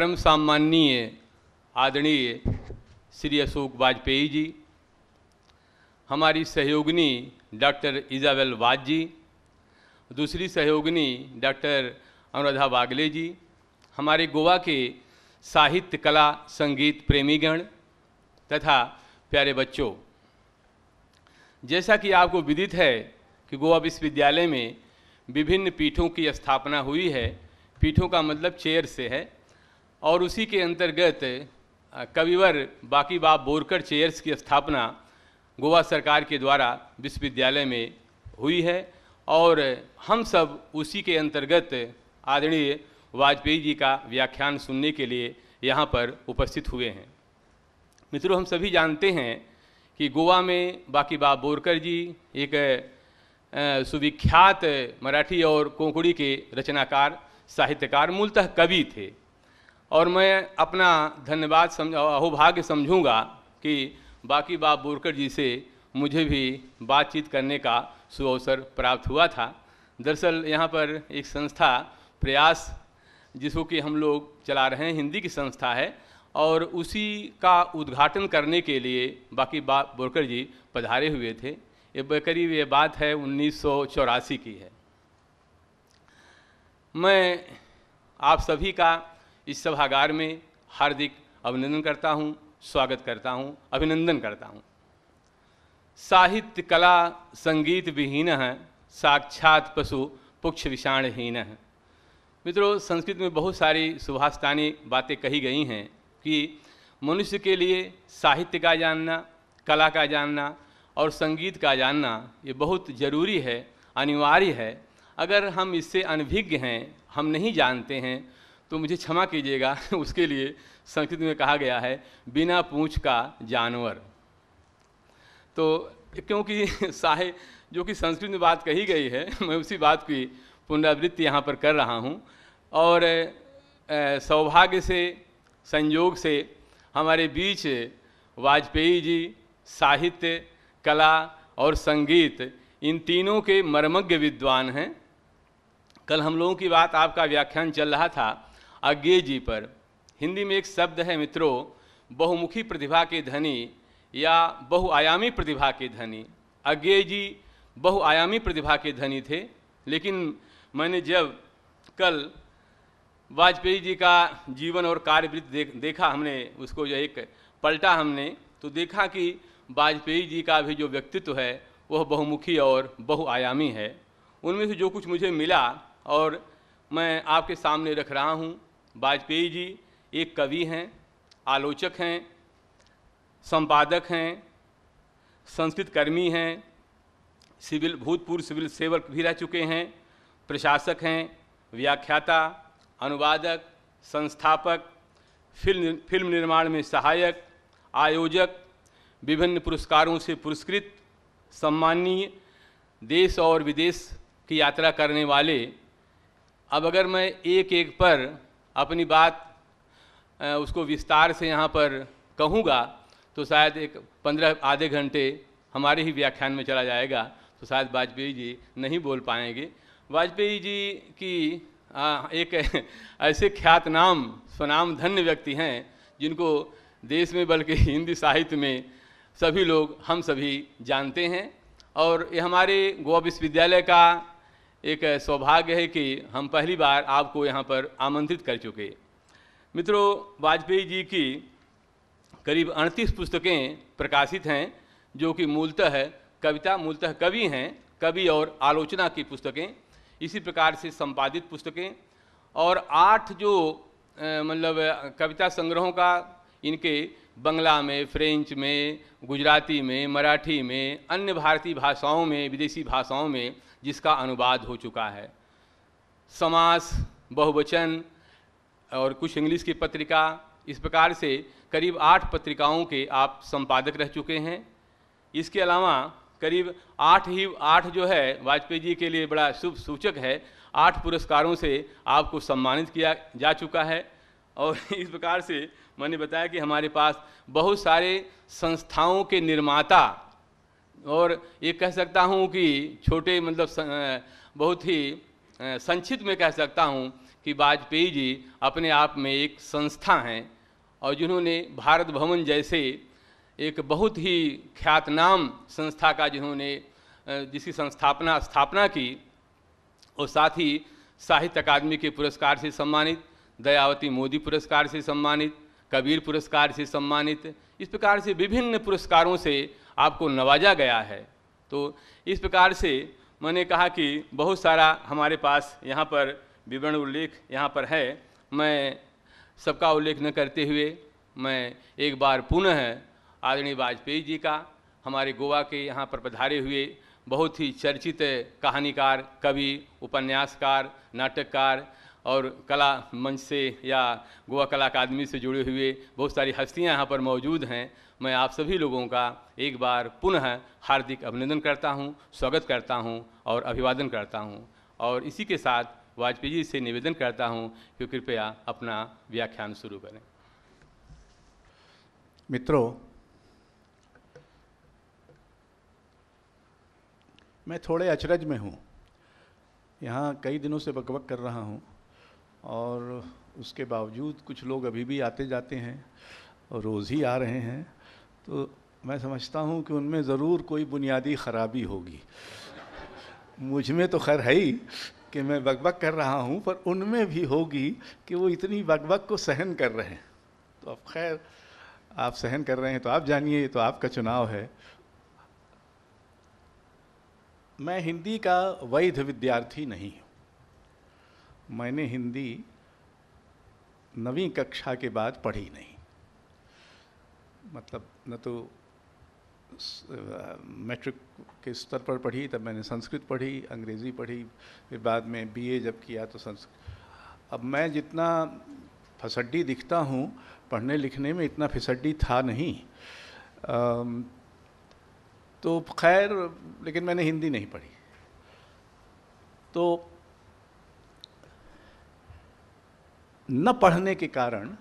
परम सामान्य आदरणीय श्री अशोक वाजपेयी जी हमारी सहयोगिनी डॉक्टर इजावेल वाज जी दूसरी सहयोगिनी डॉक्टर अनुराधा बागले जी हमारे गोवा के साहित्य कला संगीत प्रेमीगण तथा प्यारे बच्चों जैसा कि आपको विदित है कि गोवा विश्वविद्यालय में विभिन्न पीठों की स्थापना हुई है पीठों का मतलब चेयर से है और उसी के अंतर्गत कविवर बाकी बाप बोरकर चेयर्स की स्थापना गोवा सरकार के द्वारा विश्वविद्यालय में हुई है और हम सब उसी के अंतर्गत आदरणीय वाजपेयी जी का व्याख्यान सुनने के लिए यहाँ पर उपस्थित हुए हैं मित्रों हम सभी जानते हैं कि गोवा में बाकी बाप बोरकर जी एक सुविख्यात मराठी और कोंकणी के रचनाकार साहित्यकार मूलतः कवि थे और मैं अपना धन्यवाद समझा अहोभाग्य समझूंगा कि बाकी बाब बोरकर जी से मुझे भी बातचीत करने का सुअवसर प्राप्त हुआ था दरअसल यहाँ पर एक संस्था प्रयास जिसको कि हम लोग चला रहे हैं हिंदी की संस्था है और उसी का उद्घाटन करने के लिए बाकी बाब बोरकर जी पधारे हुए थे ये करीब ये बात है उन्नीस की है मैं आप सभी का इस सभागार में हार्दिक अभिनंदन करता हूँ स्वागत करता हूँ अभिनंदन करता हूँ साहित्य कला संगीत विहीन है साक्षात पशु पुक्ष विषाणहीन है मित्रों संस्कृत में बहुत सारी सुभाषतानी बातें कही गई हैं कि मनुष्य के लिए साहित्य का जानना कला का जानना और संगीत का जानना ये बहुत ज़रूरी है अनिवार्य है अगर हम इससे अनभिज्ञ हैं हम नहीं जानते हैं तो मुझे क्षमा कीजिएगा उसके लिए संस्कृत में कहा गया है बिना पूछ का जानवर तो क्योंकि साहे जो कि संस्कृत में बात कही गई है मैं उसी बात की पुनरावृत्ति यहाँ पर कर रहा हूँ और सौभाग्य से संयोग से हमारे बीच वाजपेयी जी साहित्य कला और संगीत इन तीनों के मर्मज्ञ विद्वान हैं कल हम लोगों की बात आपका व्याख्यान चल रहा था अज्ञे जी पर हिंदी में एक शब्द है मित्रों बहुमुखी प्रतिभा के धनी या बहुआयामी प्रतिभा के धनी अज्ञे जी बहुआयामी प्रतिभा के धनी थे लेकिन मैंने जब कल वाजपेयी जी का जीवन और कार्यवृत्त देख देखा हमने उसको जो एक पलटा हमने तो देखा कि वाजपेयी जी का भी जो व्यक्तित्व है वह बहुमुखी और बहुआयामी है उनमें से जो कुछ मुझे मिला और मैं आपके सामने रख रहा हूँ वाजपेयी जी एक कवि हैं आलोचक हैं संपादक हैं संस्कृत कर्मी हैं सिविल भूतपूर्व सिविल सेवक भी रह चुके हैं प्रशासक हैं व्याख्याता अनुवादक संस्थापक फिल्म फिल्म निर्माण में सहायक आयोजक विभिन्न पुरस्कारों से पुरस्कृत सम्माननीय देश और विदेश की यात्रा करने वाले अब अगर मैं एक एक पर अपनी बात उसको विस्तार से यहाँ पर कहूँगा तो शायद एक पंद्रह आधे घंटे हमारे ही व्याख्यान में चला जाएगा तो शायद वाजपेयी जी नहीं बोल पाएंगे वाजपेयी जी की एक ऐसे ख्यातनाम स्वनाम धन्य व्यक्ति हैं जिनको देश में बल्कि हिंदी साहित्य में सभी लोग हम सभी जानते हैं और ये हमारे गोवा विश्वविद्यालय का एक सौभाग्य है कि हम पहली बार आपको यहाँ पर आमंत्रित कर चुके मित्रों वाजपेयी जी की करीब अड़तीस पुस्तकें प्रकाशित हैं जो कि मूलतः कविता मूलतः कवि हैं कवि और आलोचना की पुस्तकें इसी प्रकार से संपादित पुस्तकें और आठ जो मतलब कविता संग्रहों का इनके बंगला में फ्रेंच में गुजराती में मराठी में अन्य भारतीय भाषाओं में विदेशी भाषाओं में जिसका अनुवाद हो चुका है समास बहुवचन और कुछ इंग्लिश की पत्रिका इस प्रकार से करीब आठ पत्रिकाओं के आप संपादक रह चुके हैं इसके अलावा करीब आठ ही आठ जो है वाजपेयी जी के लिए बड़ा शुभ सूचक है आठ पुरस्कारों से आपको सम्मानित किया जा चुका है और इस प्रकार से मैंने बताया कि हमारे पास बहुत सारे संस्थाओं के निर्माता और ये कह सकता हूँ कि छोटे मतलब बहुत ही संक्षिप्त में कह सकता हूँ कि वाजपेयी जी अपने आप में एक संस्था हैं और जिन्होंने भारत भवन जैसे एक बहुत ही ख्यातनाम संस्था का जिन्होंने जिसकी संस्थापना स्थापना की और साथ ही साहित्य अकादमी के पुरस्कार से सम्मानित दयावती मोदी पुरस्कार से सम्मानित कबीर पुरस्कार से सम्मानित इस प्रकार से विभिन्न पुरस्कारों से आपको नवाजा गया है तो इस प्रकार से मैंने कहा कि बहुत सारा हमारे पास यहाँ पर विवरण उल्लेख यहाँ पर है मैं सबका उल्लेख न करते हुए मैं एक बार पुनः आदरणीय वाजपेयी जी का हमारे गोवा के यहाँ पर पधारे हुए बहुत ही चर्चित कहानीकार कवि उपन्यासकार नाटककार और कला मंच से या गोवा कला अकादमी से जुड़े हुए बहुत सारी हस्तियाँ यहाँ पर मौजूद हैं मैं आप सभी लोगों का एक बार पुनः हार्दिक अभिनंदन करता हूं, स्वागत करता हूं और अभिवादन करता हूं और इसी के साथ वाजपेयी जी से निवेदन करता हूं कि कृपया अपना व्याख्यान शुरू करें मित्रों मैं थोड़े अचरज में हूँ यहाँ कई दिनों से बकबक कर रहा हूँ और उसके बावजूद कुछ लोग अभी भी आते जाते हैं रोज़ ही आ रहे हैं तो मैं समझता हूँ कि उनमें ज़रूर कोई बुनियादी ख़राबी होगी मुझ में तो खैर है ही कि मैं बकबक कर रहा हूँ पर उनमें भी होगी कि वो इतनी बकबक को सहन कर रहे हैं तो अब खैर आप सहन कर रहे हैं तो आप जानिए तो आपका चुनाव है मैं हिंदी का वैध विद्यार्थी नहीं हूँ मैंने हिंदी नवी कक्षा के बाद पढ़ी नहीं मतलब न तो मैट्रिक के स्तर पर पढ़ी तब मैंने संस्कृत पढ़ी अंग्रेज़ी पढ़ी फिर बाद में बीए जब किया तो संस्कृत अब मैं जितना फसड्डी दिखता हूँ पढ़ने लिखने में इतना फिसड्डी था नहीं आ, तो खैर लेकिन मैंने हिंदी नहीं पढ़ी तो न पढ़ने के कारण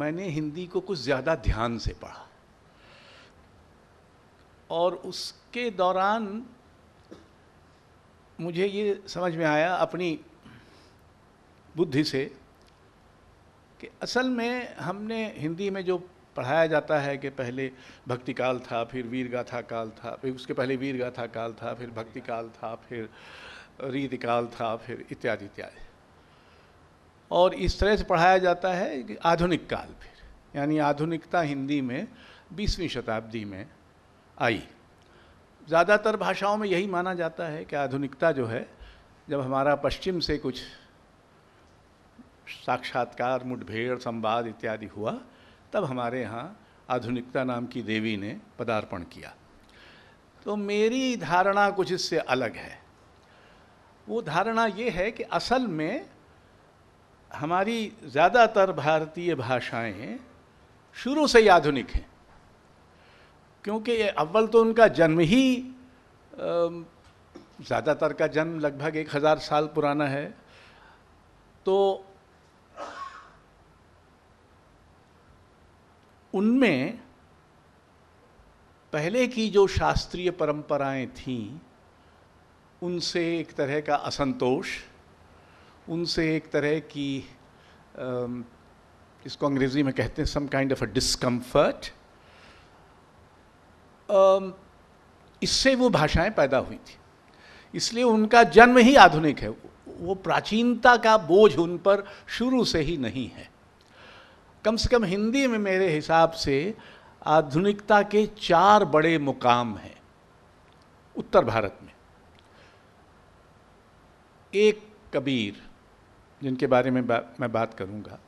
मैंने हिंदी को कुछ ज़्यादा ध्यान से पढ़ा और उसके दौरान मुझे ये समझ में आया अपनी बुद्धि से कि असल में हमने हिंदी में जो पढ़ाया जाता है कि पहले भक्ति काल था फिर वीर गाथा काल था फिर उसके पहले वीर गाथा काल था फिर भक्ति काल था फिर रीति काल था फिर इत्यादि इत्यादि और इस तरह से पढ़ाया जाता है कि आधुनिक काल फिर यानी आधुनिकता हिंदी में बीसवीं शताब्दी में आई ज़्यादातर भाषाओं में यही माना जाता है कि आधुनिकता जो है जब हमारा पश्चिम से कुछ साक्षात्कार मुठभेड़ संवाद इत्यादि हुआ तब हमारे यहाँ आधुनिकता नाम की देवी ने पदार्पण किया तो मेरी धारणा कुछ इससे अलग है वो धारणा ये है कि असल में हमारी ज़्यादातर भारतीय भाषाएं शुरू से ही आधुनिक हैं क्योंकि अव्वल तो उनका जन्म ही ज़्यादातर का जन्म लगभग एक हज़ार साल पुराना है तो उनमें पहले की जो शास्त्रीय परंपराएं थीं उनसे एक तरह का असंतोष उनसे एक तरह की इसको अंग्रेजी में कहते हैं some kind of a discomfort इससे वो भाषाएं पैदा हुई थी इसलिए उनका जन्म ही आधुनिक है वो प्राचीनता का बोझ उन पर शुरू से ही नहीं है कम से कम हिंदी में मेरे हिसाब से आधुनिकता के चार बड़े मुकाम हैं उत्तर भारत में एक कबीर जिनके बारे में बा, मैं बात करूंगा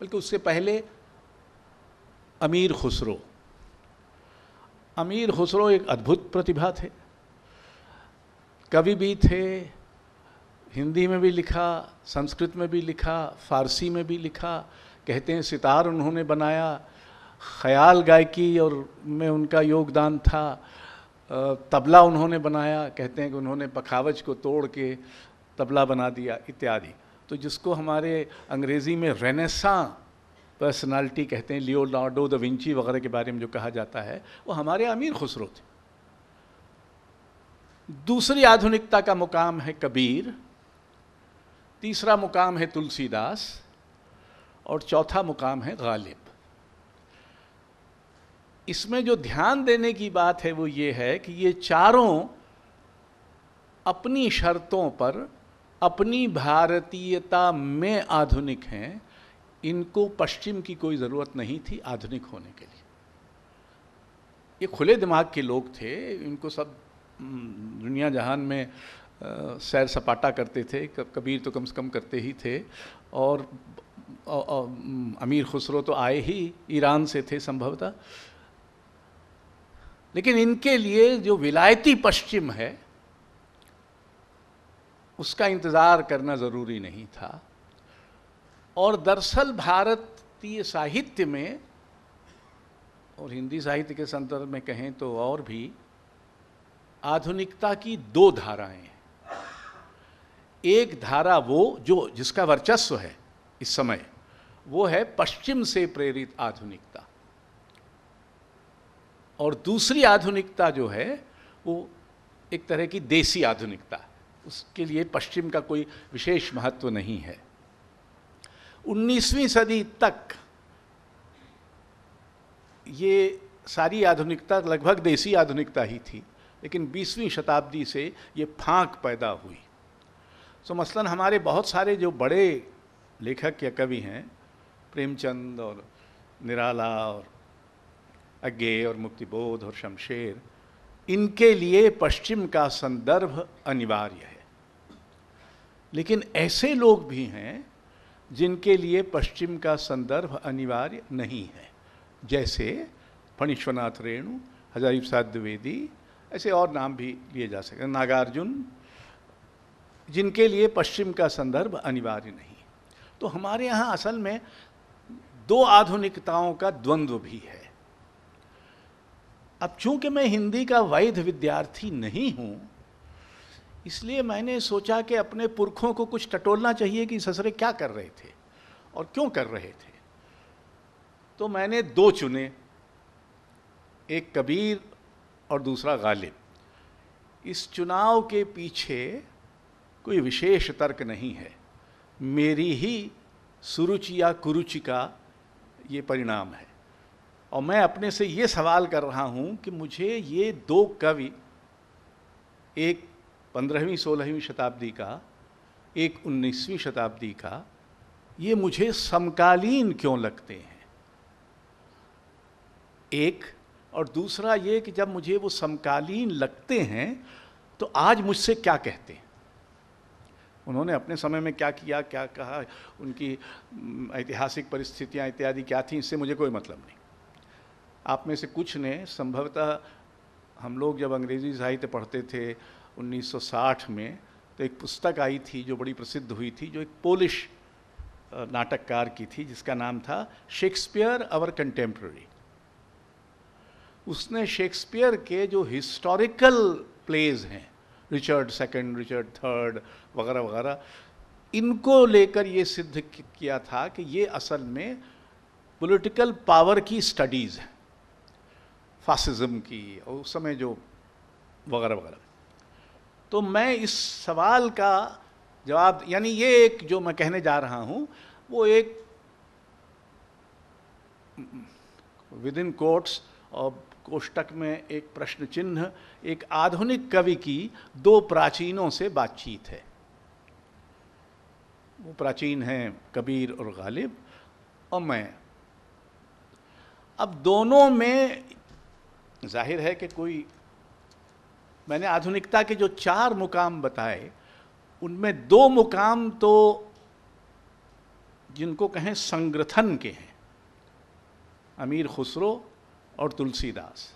बल्कि उससे पहले अमीर खुसरो अमीर खुसरो एक अद्भुत प्रतिभा थे कवि भी थे हिंदी में भी लिखा संस्कृत में भी लिखा फारसी में भी लिखा कहते हैं सितार उन्होंने बनाया ख्याल गायकी और में उनका योगदान था तबला उन्होंने बनाया कहते हैं कि उन्होंने पखावज को तोड़ के तबला बना दिया इत्यादि तो जिसको हमारे अंग्रेज़ी में रेनेसा पर्सनालिटी कहते हैं लियोनार्डो द विंची वगैरह के बारे में जो कहा जाता है वो हमारे अमीर खुसरो थे दूसरी आधुनिकता का मुकाम है कबीर तीसरा मुकाम है तुलसीदास और चौथा मुकाम है गालिब इसमें जो ध्यान देने की बात है वो ये है कि ये चारों अपनी शर्तों पर अपनी भारतीयता में आधुनिक हैं इनको पश्चिम की कोई ज़रूरत नहीं थी आधुनिक होने के लिए ये खुले दिमाग के लोग थे इनको सब दुनिया जहान में सैर सपाटा करते थे कबीर तो कम से कम करते ही थे और अमीर खुसरो तो आए ही ईरान से थे संभवतः लेकिन इनके लिए जो विलायती पश्चिम है उसका इंतज़ार करना ज़रूरी नहीं था और दरअसल भारतीय साहित्य में और हिंदी साहित्य के संदर्भ में कहें तो और भी आधुनिकता की दो धाराएं एक धारा वो जो जिसका वर्चस्व है इस समय वो है पश्चिम से प्रेरित आधुनिकता और दूसरी आधुनिकता जो है वो एक तरह की देसी आधुनिकता है उसके लिए पश्चिम का कोई विशेष महत्व नहीं है 19वीं सदी तक ये सारी आधुनिकता लगभग देसी आधुनिकता ही थी लेकिन 20वीं शताब्दी से ये फांक पैदा हुई सो मसलन हमारे बहुत सारे जो बड़े लेखक या कवि हैं प्रेमचंद और निराला और अज्ञे और मुक्तिबोध और शमशेर इनके लिए पश्चिम का संदर्भ अनिवार्य है लेकिन ऐसे लोग भी हैं जिनके लिए पश्चिम का संदर्भ अनिवार्य नहीं है जैसे फणीश्वनाथ रेणु हजारी प्रसाद द्विवेदी ऐसे और नाम भी लिए जा सकते नागार्जुन जिनके लिए पश्चिम का संदर्भ अनिवार्य नहीं तो हमारे यहाँ असल में दो आधुनिकताओं का द्वंद्व भी है अब चूंकि मैं हिंदी का वैध विद्यार्थी नहीं हूँ इसलिए मैंने सोचा कि अपने पुरखों को कुछ टटोलना चाहिए कि ससरे क्या कर रहे थे और क्यों कर रहे थे तो मैंने दो चुने एक कबीर और दूसरा गालिब इस चुनाव के पीछे कोई विशेष तर्क नहीं है मेरी ही सुरुचि या कुरुचि का ये परिणाम है और मैं अपने से ये सवाल कर रहा हूँ कि मुझे ये दो कवि एक पंद्रहवीं सोलहवीं शताब्दी का एक उन्नीसवीं शताब्दी का ये मुझे समकालीन क्यों लगते हैं एक और दूसरा ये कि जब मुझे वो समकालीन लगते हैं तो आज मुझसे क्या कहते हैं उन्होंने अपने समय में क्या किया क्या कहा उनकी ऐतिहासिक परिस्थितियाँ इत्यादि क्या थी इससे मुझे कोई मतलब नहीं आप में से कुछ ने संभवतः हम लोग जब अंग्रेज़ी साहित्य पढ़ते थे 1960 में तो एक पुस्तक आई थी जो बड़ी प्रसिद्ध हुई थी जो एक पोलिश नाटककार की थी जिसका नाम था शेक्सपियर अवर कंटेम्प्रेरी उसने शेक्सपियर के जो हिस्टोरिकल प्लेज हैं रिचर्ड सेकंड रिचर्ड थर्ड वगैरह वगैरह इनको लेकर ये सिद्ध किया था कि ये असल में पॉलिटिकल पावर की स्टडीज़ हैं फासिज्म की और उस समय जो वगैरह वगैरह तो मैं इस सवाल का जवाब यानी ये एक जो मैं कहने जा रहा हूँ वो एक विद इन कोट्स और कोष्टक में एक प्रश्न चिन्ह एक आधुनिक कवि की दो प्राचीनों से बातचीत है वो प्राचीन हैं कबीर और गालिब और मैं अब दोनों में जाहिर है कि कोई मैंने आधुनिकता के जो चार मुकाम बताए उनमें दो मुकाम तो जिनको कहें संग्रथन के हैं अमीर खुसरो और तुलसीदास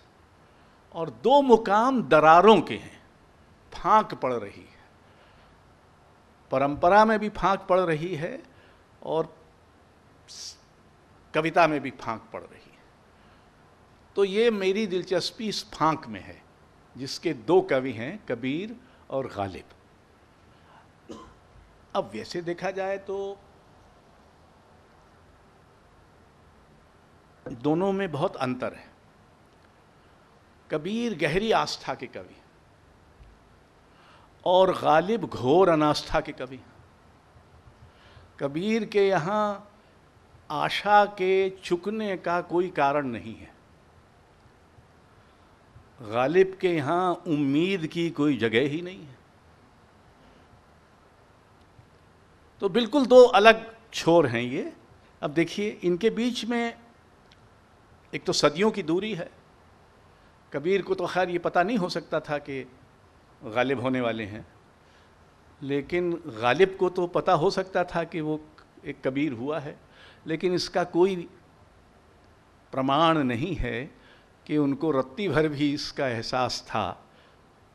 और दो मुकाम दरारों के हैं फांक पड़ रही है परंपरा में भी फांक पड़ रही है और कविता में भी फांक पड़ रही है तो ये मेरी दिलचस्पी इस फांक में है जिसके दो कवि हैं कबीर और गालिब अब वैसे देखा जाए तो दोनों में बहुत अंतर है कबीर गहरी आस्था के कवि और गालिब घोर अनास्था के कवि कबीर के यहाँ आशा के चुकने का कोई कारण नहीं है गालिब के यहाँ उम्मीद की कोई जगह ही नहीं है तो बिल्कुल दो अलग छोर हैं ये अब देखिए इनके बीच में एक तो सदियों की दूरी है कबीर को तो खैर ये पता नहीं हो सकता था कि गालिब होने वाले हैं लेकिन गालिब को तो पता हो सकता था कि वो एक कबीर हुआ है लेकिन इसका कोई प्रमाण नहीं है कि उनको रत्ती भर भी इसका एहसास था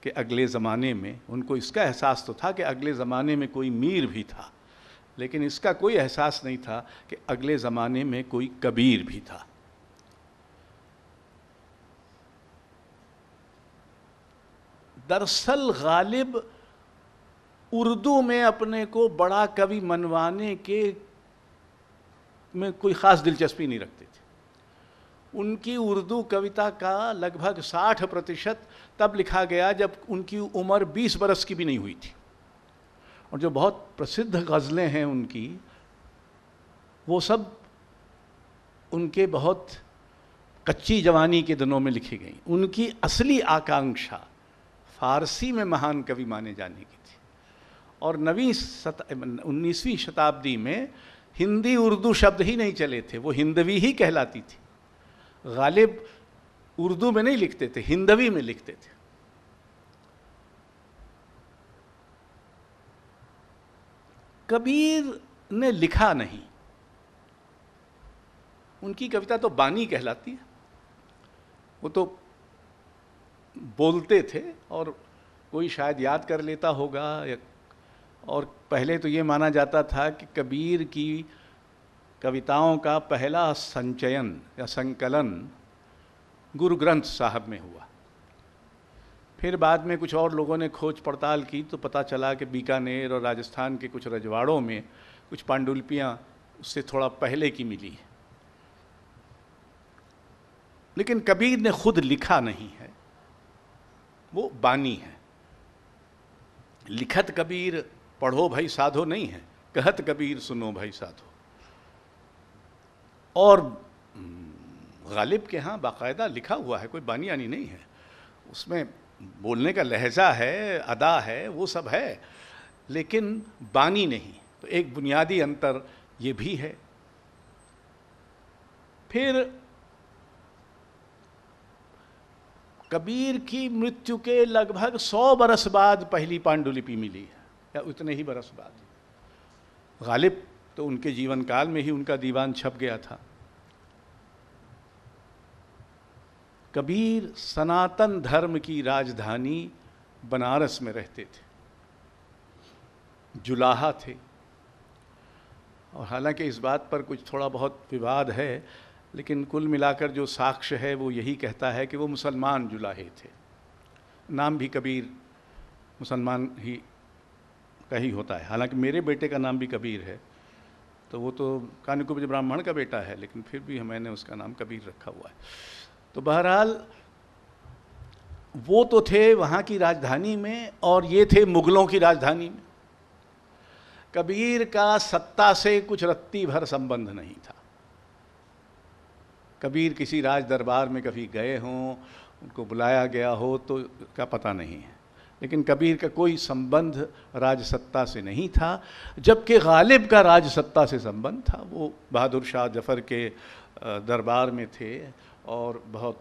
कि अगले ज़माने में उनको इसका एहसास तो था कि अगले ज़माने में कोई मीर भी था लेकिन इसका कोई एहसास नहीं था कि अगले ज़माने में कोई कबीर भी था दरअसल गालिब उर्दू में अपने को बड़ा कवि मनवाने के में कोई ख़ास दिलचस्पी नहीं रखते उनकी उर्दू कविता का लगभग 60 प्रतिशत तब लिखा गया जब उनकी उम्र 20 बरस की भी नहीं हुई थी और जो बहुत प्रसिद्ध गज़लें हैं उनकी वो सब उनके बहुत कच्ची जवानी के दिनों में लिखी गई उनकी असली आकांक्षा फारसी में महान कवि माने जाने की थी और नवी सत उन्नीसवीं शताब्दी में हिंदी उर्दू शब्द ही नहीं चले थे वो हिंदवी ही कहलाती थी गालिब उर्दू में नहीं लिखते थे हिंदवी में लिखते थे कबीर ने लिखा नहीं उनकी कविता तो बानी कहलाती है वो तो बोलते थे और कोई शायद याद कर लेता होगा या और पहले तो ये माना जाता था कि कबीर की कविताओं का पहला संचयन या संकलन गुरु ग्रंथ साहब में हुआ फिर बाद में कुछ और लोगों ने खोज पड़ताल की तो पता चला कि बीकानेर और राजस्थान के कुछ रजवाड़ों में कुछ पांडुलिपियाँ उससे थोड़ा पहले की मिली है लेकिन कबीर ने खुद लिखा नहीं है वो बानी है लिखत कबीर पढ़ो भाई साधो नहीं है कहत कबीर सुनो भाई साधो और हम्म, गालिब के यहाँ बाकायदा लिखा हुआ है कोई बानी यानी नहीं है उसमें बोलने का लहजा है अदा है वो सब है लेकिन बानी नहीं तो एक बुनियादी अंतर ये भी है फिर कबीर की मृत्यु के लगभग सौ बरस बाद पहली पांडुलिपि मिली है या उतने ही बरस बाद गालिब तो उनके जीवन काल में ही उनका दीवान छप गया था कबीर सनातन धर्म की राजधानी बनारस में रहते थे जुलाहा थे और हालांकि इस बात पर कुछ थोड़ा बहुत विवाद है लेकिन कुल मिलाकर जो साक्ष्य है वो यही कहता है कि वो मुसलमान जुलाहे थे नाम भी कबीर मुसलमान ही का ही होता है हालांकि मेरे बेटे का नाम भी कबीर है तो वो तो कानिकुब्ज ब्राह्मण का बेटा है लेकिन फिर भी मैंने उसका नाम कबीर रखा हुआ है तो बहरहाल वो तो थे वहाँ की राजधानी में और ये थे मुगलों की राजधानी में कबीर का सत्ता से कुछ रत्ती भर संबंध नहीं था कबीर किसी राज दरबार में कभी गए हों उनको बुलाया गया हो तो का पता नहीं है लेकिन कबीर का कोई संबंध राजसत्ता से नहीं था जबकि गालिब का राजसत्ता से संबंध था वो बहादुर शाह जफ़र के दरबार में थे और बहुत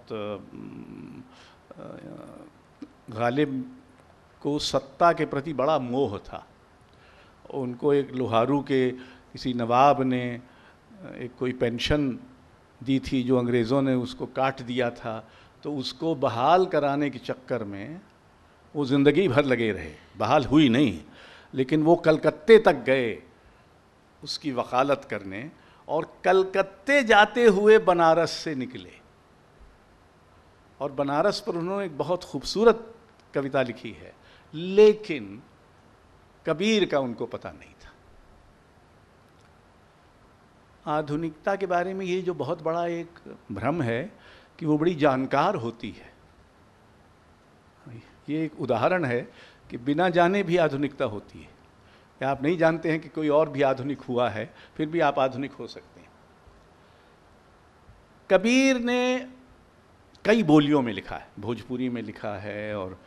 गालिब को सत्ता के प्रति बड़ा मोह था उनको एक लोहारू के किसी नवाब ने एक कोई पेंशन दी थी जो अंग्रेज़ों ने उसको काट दिया था तो उसको बहाल कराने के चक्कर में वो ज़िंदगी भर लगे रहे बहाल हुई नहीं लेकिन वो कलकत्ते तक गए उसकी वकालत करने और कलकत्ते जाते हुए बनारस से निकले और बनारस पर उन्होंने एक बहुत खूबसूरत कविता लिखी है लेकिन कबीर का उनको पता नहीं था आधुनिकता के बारे में ये जो बहुत बड़ा एक भ्रम है कि वो बड़ी जानकार होती है ये एक उदाहरण है कि बिना जाने भी आधुनिकता होती है या आप नहीं जानते हैं कि कोई और भी आधुनिक हुआ है फिर भी आप आधुनिक हो सकते हैं कबीर ने कई बोलियों में लिखा है भोजपुरी में लिखा है और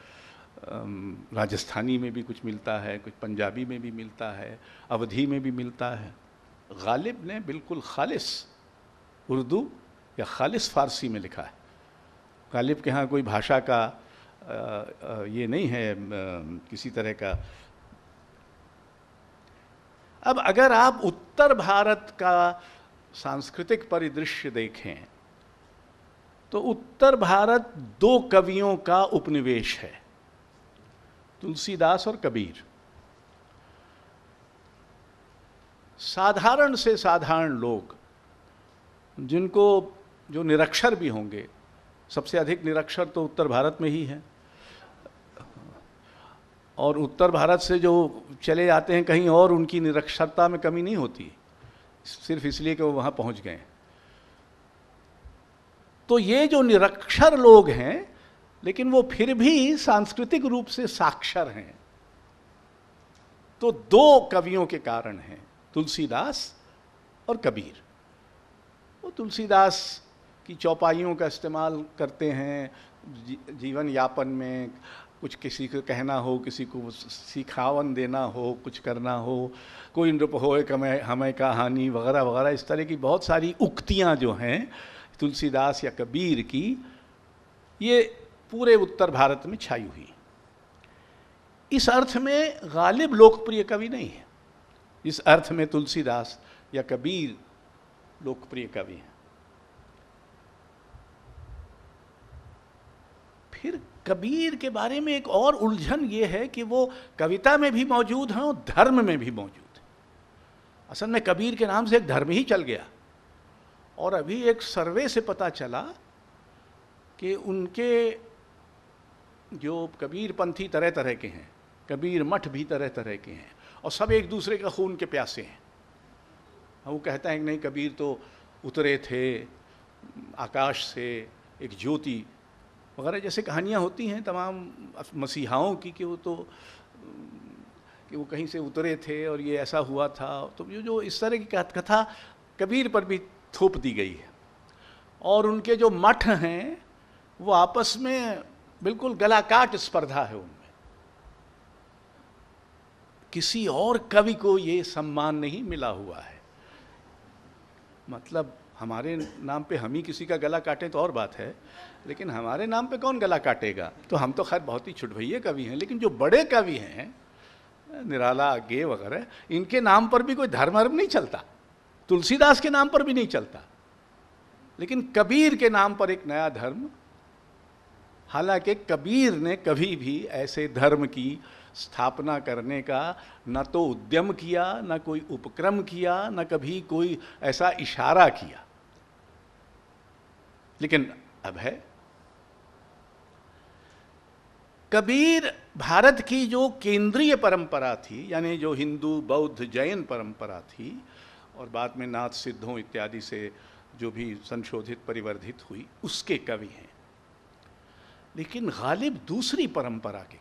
राजस्थानी में भी कुछ मिलता है कुछ पंजाबी में भी मिलता है अवधि में भी मिलता है गालिब ने बिल्कुल खालिस उर्दू या खालिस फ़ारसी में लिखा है गालिब के यहाँ कोई भाषा का ये नहीं है किसी तरह का अब अगर आप उत्तर भारत का सांस्कृतिक परिदृश्य देखें तो उत्तर भारत दो कवियों का उपनिवेश है तुलसीदास और कबीर साधारण से साधारण लोग जिनको जो निरक्षर भी होंगे सबसे अधिक निरक्षर तो उत्तर भारत में ही हैं और उत्तर भारत से जो चले जाते हैं कहीं और उनकी निरक्षरता में कमी नहीं होती सिर्फ इसलिए कि वो वहाँ पहुँच गए तो ये जो निरक्षर लोग हैं लेकिन वो फिर भी सांस्कृतिक रूप से साक्षर हैं तो दो कवियों के कारण हैं तुलसीदास और कबीर वो तुलसीदास की चौपाइयों का इस्तेमाल करते हैं जीवन यापन में कुछ किसी को कहना हो किसी को सिखावन देना हो कुछ करना हो कोई नृप एक कमे हमें कहानी वगैरह वगैरह इस तरह की बहुत सारी उक्तियाँ जो हैं तुलसीदास या कबीर की ये पूरे उत्तर भारत में छाई हुई इस अर्थ में गालिब लोकप्रिय कवि नहीं है इस अर्थ में तुलसीदास या कबीर लोकप्रिय कवि हैं फिर कबीर के बारे में एक और उलझन ये है कि वो कविता में भी मौजूद हैं और धर्म में भी मौजूद हैं असल में कबीर के नाम से एक धर्म ही चल गया और अभी एक सर्वे से पता चला कि उनके जो कबीर पंथी तरह तरह के हैं कबीर मठ भी तरह तरह के हैं और सब एक दूसरे का खून के प्यासे हैं हाँ, वो कहता है कि नहीं कबीर तो उतरे थे आकाश से एक ज्योति वगैरह जैसे कहानियाँ होती हैं तमाम मसीहाओं की कि वो तो कि वो कहीं से उतरे थे और ये ऐसा हुआ था तो ये जो इस तरह की कथा कबीर पर भी थोप दी गई है और उनके जो मठ हैं वो आपस में बिल्कुल गलाकाट स्पर्धा है उनमें किसी और कवि को ये सम्मान नहीं मिला हुआ है मतलब हमारे नाम पे हम ही किसी का गला काटें तो और बात है लेकिन हमारे नाम पे कौन गला काटेगा तो हम तो खैर बहुत ही छुटभैये कवि हैं लेकिन जो बड़े कवि हैं निराला गे वगैरह इनके नाम पर भी कोई धर्म धर्म नहीं चलता तुलसीदास के नाम पर भी नहीं चलता लेकिन कबीर के नाम पर एक नया धर्म हालांकि कबीर ने कभी भी ऐसे धर्म की स्थापना करने का न तो उद्यम किया न कोई उपक्रम किया न कभी कोई ऐसा इशारा किया लेकिन अब है कबीर भारत की जो केंद्रीय परंपरा थी यानी जो हिंदू बौद्ध जैन परंपरा थी और बाद में नाथ सिद्धों इत्यादि से जो भी संशोधित परिवर्धित हुई उसके कवि हैं लेकिन गालिब दूसरी परंपरा के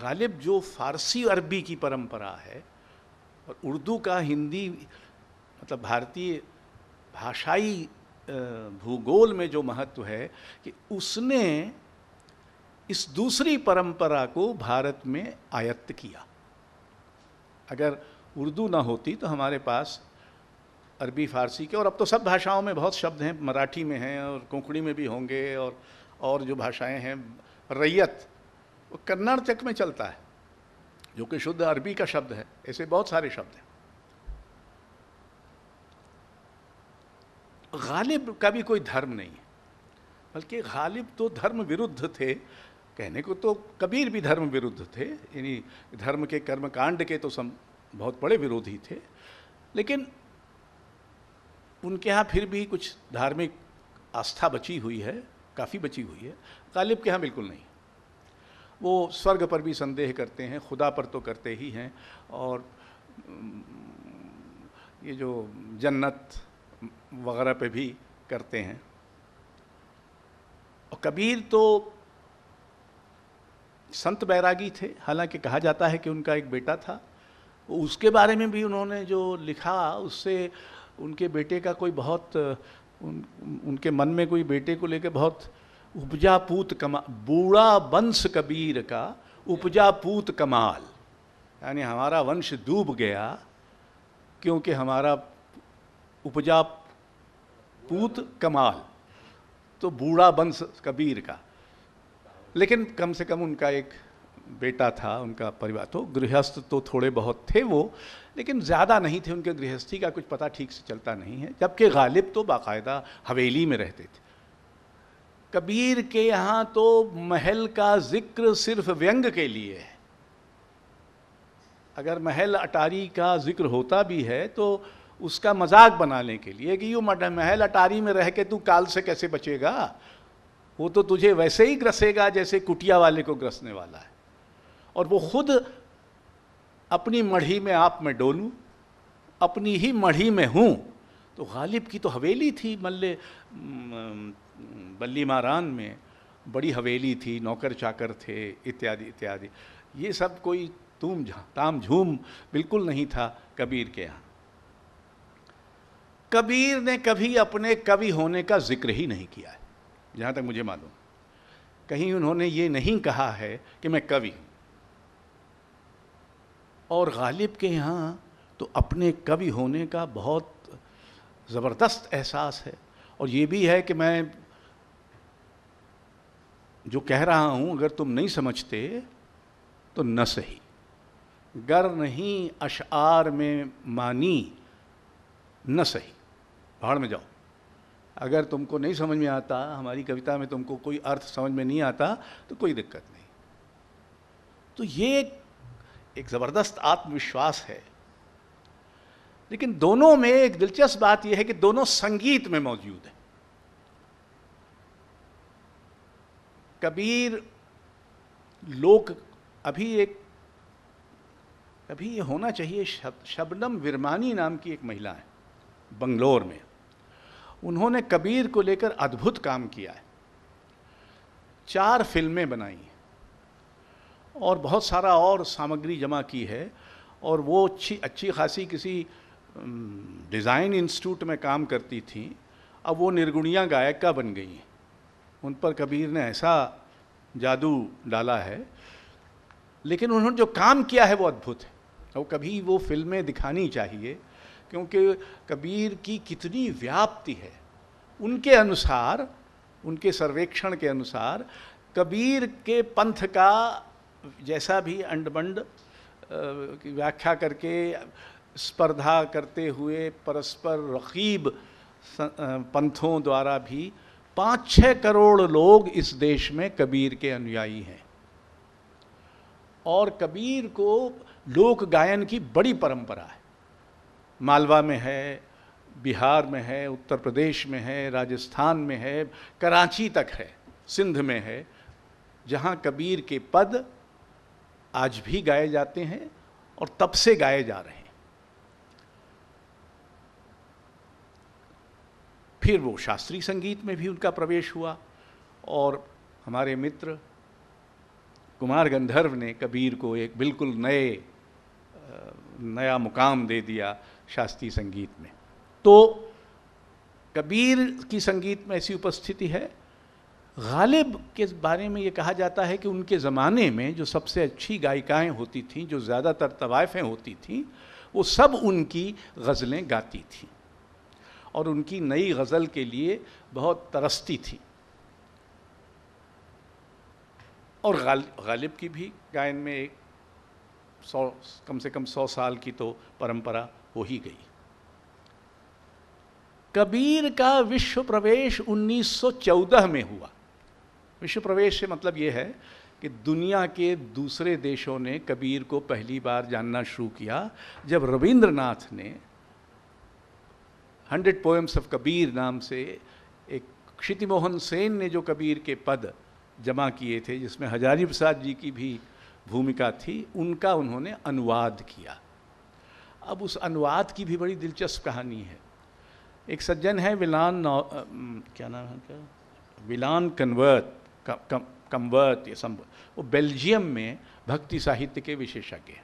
गालिब जो फ़ारसी अरबी की परंपरा है और उर्दू का हिंदी मतलब भारतीय भाषाई भूगोल में जो महत्व है कि उसने इस दूसरी परंपरा को भारत में आयत्त किया अगर उर्दू ना होती तो हमारे पास अरबी फ़ारसी के और अब तो सब भाषाओं में बहुत शब्द हैं मराठी में हैं और कोंकणी में भी होंगे और और जो भाषाएं हैं रैयत वो कन्नड़ तक में चलता है जो कि शुद्ध अरबी का शब्द है ऐसे बहुत सारे शब्द हैं गालिब का भी कोई धर्म नहीं है बल्कि गालिब तो धर्म विरुद्ध थे कहने को तो कबीर भी धर्म विरुद्ध थे यानी धर्म के कर्मकांड के तो सम बहुत बड़े विरोधी थे लेकिन उनके यहाँ फिर भी कुछ धार्मिक आस्था बची हुई है काफ़ी बची हुई है गालिब के यहाँ बिल्कुल नहीं वो स्वर्ग पर भी संदेह करते हैं खुदा पर तो करते ही हैं और ये जो जन्नत वगैरह पे भी करते हैं और कबीर तो संत बैरागी थे हालांकि कहा जाता है कि उनका एक बेटा था उसके बारे में भी उन्होंने जो लिखा उससे उनके बेटे का कोई बहुत उन, उनके मन में कोई बेटे को लेकर बहुत उपजा पूत कमा बूढ़ा वंश कबीर का उपजा पूत कमाल यानी हमारा वंश डूब गया क्योंकि हमारा उपजा पूत कमाल तो बूढ़ा वंश कबीर का लेकिन कम से कम उनका एक बेटा था उनका परिवार तो गृहस्थ तो थोड़े बहुत थे वो लेकिन ज़्यादा नहीं थे उनके गृहस्थी का कुछ पता ठीक से चलता नहीं है जबकि गालिब तो बाकायदा हवेली में रहते थे कबीर के यहाँ तो महल का जिक्र सिर्फ व्यंग के लिए है अगर महल अटारी का जिक्र होता भी है तो उसका मजाक बनाने के लिए कि यूँ महल अटारी में रह के तू काल से कैसे बचेगा वो तो तुझे वैसे ही ग्रसेगा जैसे कुटिया वाले को ग्रसने वाला है और वो खुद अपनी मढ़ी में आप में डोलूँ अपनी ही मढ़ी में हूँ तो गालिब की तो हवेली थी मल्ले बल्ली मारान में बड़ी हवेली थी नौकर चाकर थे इत्यादि इत्यादि ये सब कोई तुम ताम झूम बिल्कुल नहीं था कबीर के यहाँ कबीर ने कभी अपने कवि होने का जिक्र ही नहीं किया है जहाँ तक मुझे मालूम कहीं उन्होंने ये नहीं कहा है कि मैं कवि हूँ और गालिब के यहाँ तो अपने कवि होने का बहुत ज़बरदस्त एहसास है और ये भी है कि मैं जो कह रहा हूं अगर तुम नहीं समझते तो न सही गर नहीं अशार में मानी न सही भाड़ में जाओ अगर तुमको नहीं समझ में आता हमारी कविता में तुमको कोई अर्थ समझ में नहीं आता तो कोई दिक्कत नहीं तो ये एक ज़बरदस्त आत्मविश्वास है लेकिन दोनों में एक दिलचस्प बात यह है कि दोनों संगीत में मौजूद है कबीर लोक अभी एक अभी ये होना चाहिए शब, शबनम विरमानी नाम की एक महिला है बंगलोर में उन्होंने कबीर को लेकर अद्भुत काम किया है चार फिल्में बनाई और बहुत सारा और सामग्री जमा की है और वो अच्छी अच्छी खासी किसी डिज़ाइन इंस्टीट्यूट में काम करती थी अब वो निर्गुणिया गायिका बन गई हैं उन पर कबीर ने ऐसा जादू डाला है लेकिन उन्होंने जो काम किया है वो अद्भुत है और कभी वो फिल्में दिखानी चाहिए क्योंकि कबीर की कितनी व्याप्ति है उनके अनुसार उनके सर्वेक्षण के अनुसार कबीर के पंथ का जैसा भी अंडबंड व्याख्या करके स्पर्धा करते हुए परस्पर रकीब पंथों द्वारा भी पाँच छः करोड़ लोग इस देश में कबीर के अनुयायी हैं और कबीर को लोक गायन की बड़ी परंपरा है मालवा में है बिहार में है उत्तर प्रदेश में है राजस्थान में है कराची तक है सिंध में है जहाँ कबीर के पद आज भी गाए जाते हैं और तब से गाए जा रहे हैं फिर वो शास्त्रीय संगीत में भी उनका प्रवेश हुआ और हमारे मित्र कुमार गंधर्व ने कबीर को एक बिल्कुल नए नया मुकाम दे दिया शास्त्रीय संगीत में तो कबीर की संगीत में ऐसी उपस्थिति है गालिब के बारे में ये कहा जाता है कि उनके ज़माने में जो सबसे अच्छी गायिकाएं होती थीं जो ज़्यादातर तवायफ़ें होती थीं वो सब उनकी गज़लें गाती थीं और उनकी नई गज़ल के लिए बहुत तरसती थी और गालिब की भी गायन में एक सौ कम से कम सौ साल की तो परंपरा हो ही गई कबीर का विश्व प्रवेश 1914 में हुआ विश्व प्रवेश से मतलब ये है कि दुनिया के दूसरे देशों ने कबीर को पहली बार जानना शुरू किया जब रविंद्रनाथ ने हंड्रेड पोएम्स ऑफ कबीर नाम से एक क्षिति मोहन सेन ने जो कबीर के पद जमा किए थे जिसमें हजारी प्रसाद जी की भी भूमिका थी उनका उन्होंने अनुवाद किया अब उस अनुवाद की भी बड़ी दिलचस्प कहानी है एक सज्जन है विलान आ, क्या नाम है क्या विलान कन्वर्त कम, कम, कमवर्त ये संभव वो बेल्जियम में भक्ति साहित्य के विशेषज्ञ हैं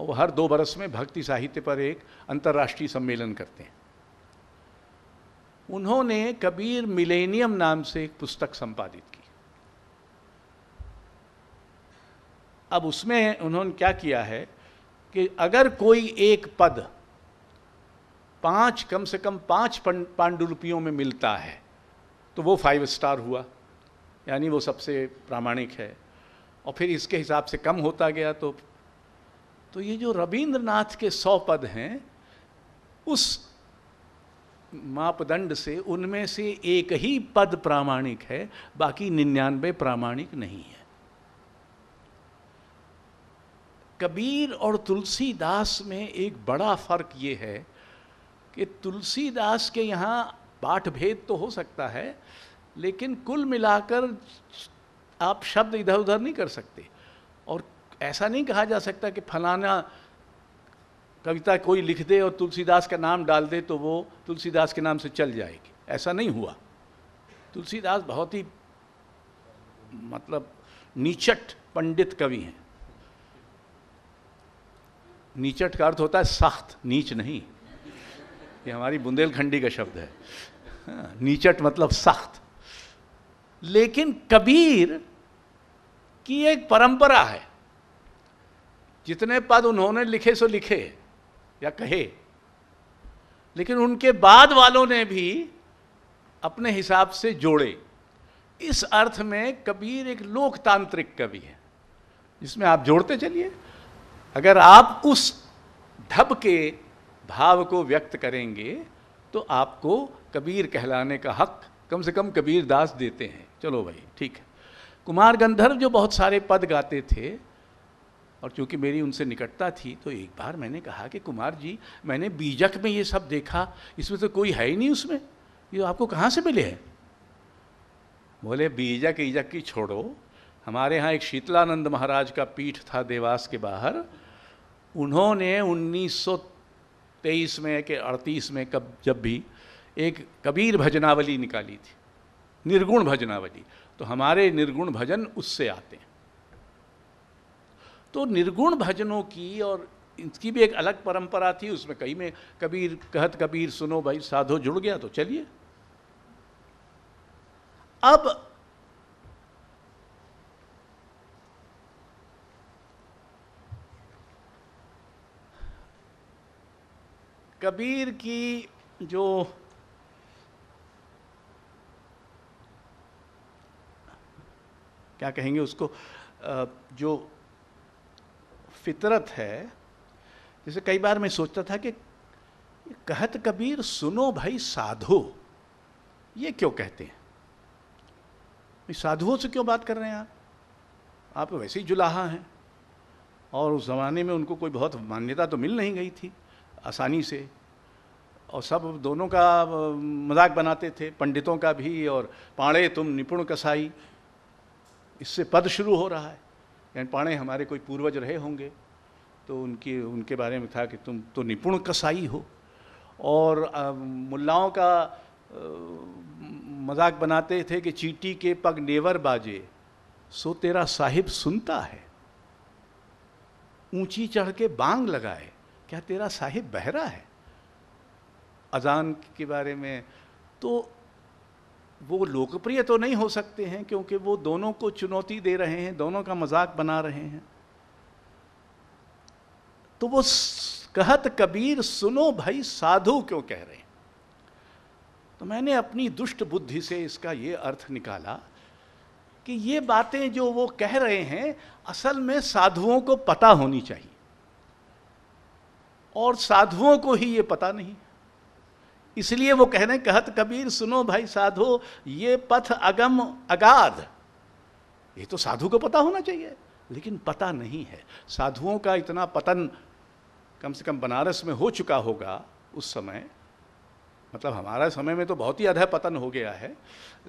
और वो हर दो बरस में भक्ति साहित्य पर एक अंतर्राष्ट्रीय सम्मेलन करते हैं उन्होंने कबीर मिलेनियम नाम से एक पुस्तक संपादित की अब उसमें उन्होंने क्या किया है कि अगर कोई एक पद पांच कम से कम पांच पांडुलिपियों में मिलता है तो वो फाइव स्टार हुआ यानी वो सबसे प्रामाणिक है और फिर इसके हिसाब से कम होता गया तो तो ये जो रविंद्रनाथ के सौ पद हैं उस मापदंड से उनमें से एक ही पद प्रामाणिक है बाकी निन्यानवे प्रामाणिक नहीं है कबीर और तुलसीदास में एक बड़ा फर्क ये है कि तुलसीदास के यहाँ पाठ भेद तो हो सकता है लेकिन कुल मिलाकर आप शब्द इधर उधर नहीं कर सकते और ऐसा नहीं कहा जा सकता कि फलाना कविता कोई लिख दे और तुलसीदास का नाम डाल दे तो वो तुलसीदास के नाम से चल जाएगी ऐसा नहीं हुआ तुलसीदास बहुत ही मतलब नीचट पंडित कवि हैं नीचट का अर्थ होता है सख्त नीच नहीं ये हमारी बुंदेलखंडी का शब्द है हाँ, नीचट मतलब सख्त लेकिन कबीर की एक परंपरा है जितने पद उन्होंने लिखे सो लिखे या कहे लेकिन उनके बाद वालों ने भी अपने हिसाब से जोड़े इस अर्थ में कबीर एक लोकतांत्रिक कवि है जिसमें आप जोड़ते चलिए अगर आप उस ढब के भाव को व्यक्त करेंगे तो आपको कबीर कहलाने का हक कम से कम कबीर दास देते हैं चलो भाई ठीक है कुमार गंधर्व जो बहुत सारे पद गाते थे और चूंकि मेरी उनसे निकटता थी तो एक बार मैंने कहा कि कुमार जी मैंने बीजक में ये सब देखा इसमें तो कोई है ही नहीं उसमें ये आपको कहाँ से मिले हैं बोले बीजक ईजक की छोड़ो हमारे यहाँ एक शीतलानंद महाराज का पीठ था देवास के बाहर उन्होंने 1923 में के 38 में कब जब भी एक कबीर भजनावली निकाली थी निर्गुण भजनावली तो हमारे निर्गुण भजन उससे आते हैं तो निर्गुण भजनों की और इसकी भी एक अलग परंपरा थी उसमें कहीं में कबीर कहत कबीर सुनो भाई साधो जुड़ गया तो चलिए अब कबीर की जो क्या कहेंगे उसको जो फितरत है जैसे कई बार मैं सोचता था कि कहत कबीर सुनो भाई साधो ये क्यों कहते हैं साधुओं से क्यों बात कर रहे हैं आप आप वैसे ही जुलाहा हैं और उस ज़माने में उनको कोई बहुत मान्यता तो मिल नहीं गई थी आसानी से और सब दोनों का मजाक बनाते थे पंडितों का भी और पाड़े तुम निपुण कसाई इससे पद शुरू हो रहा है यानी पाणे हमारे कोई पूर्वज रहे होंगे तो उनकी उनके बारे में था कि तुम तो निपुण कसाई हो और मुल्लाओं का मजाक बनाते थे कि चीटी के पग नेवर बाजे सो तेरा साहिब सुनता है ऊंची चढ़ के बांग लगाए क्या तेरा साहिब बहरा है अजान के बारे में तो वो लोकप्रिय तो नहीं हो सकते हैं क्योंकि वो दोनों को चुनौती दे रहे हैं दोनों का मजाक बना रहे हैं तो वो कहत कबीर सुनो भाई साधु क्यों कह रहे हैं तो मैंने अपनी दुष्ट बुद्धि से इसका ये अर्थ निकाला कि ये बातें जो वो कह रहे हैं असल में साधुओं को पता होनी चाहिए और साधुओं को ही ये पता नहीं इसलिए वो कह रहे हैं कहत कबीर सुनो भाई साधु ये पथ अगम अगाध ये तो साधु को पता होना चाहिए लेकिन पता नहीं है साधुओं का इतना पतन कम से कम बनारस में हो चुका होगा उस समय मतलब हमारा समय में तो बहुत ही अधय पतन हो गया है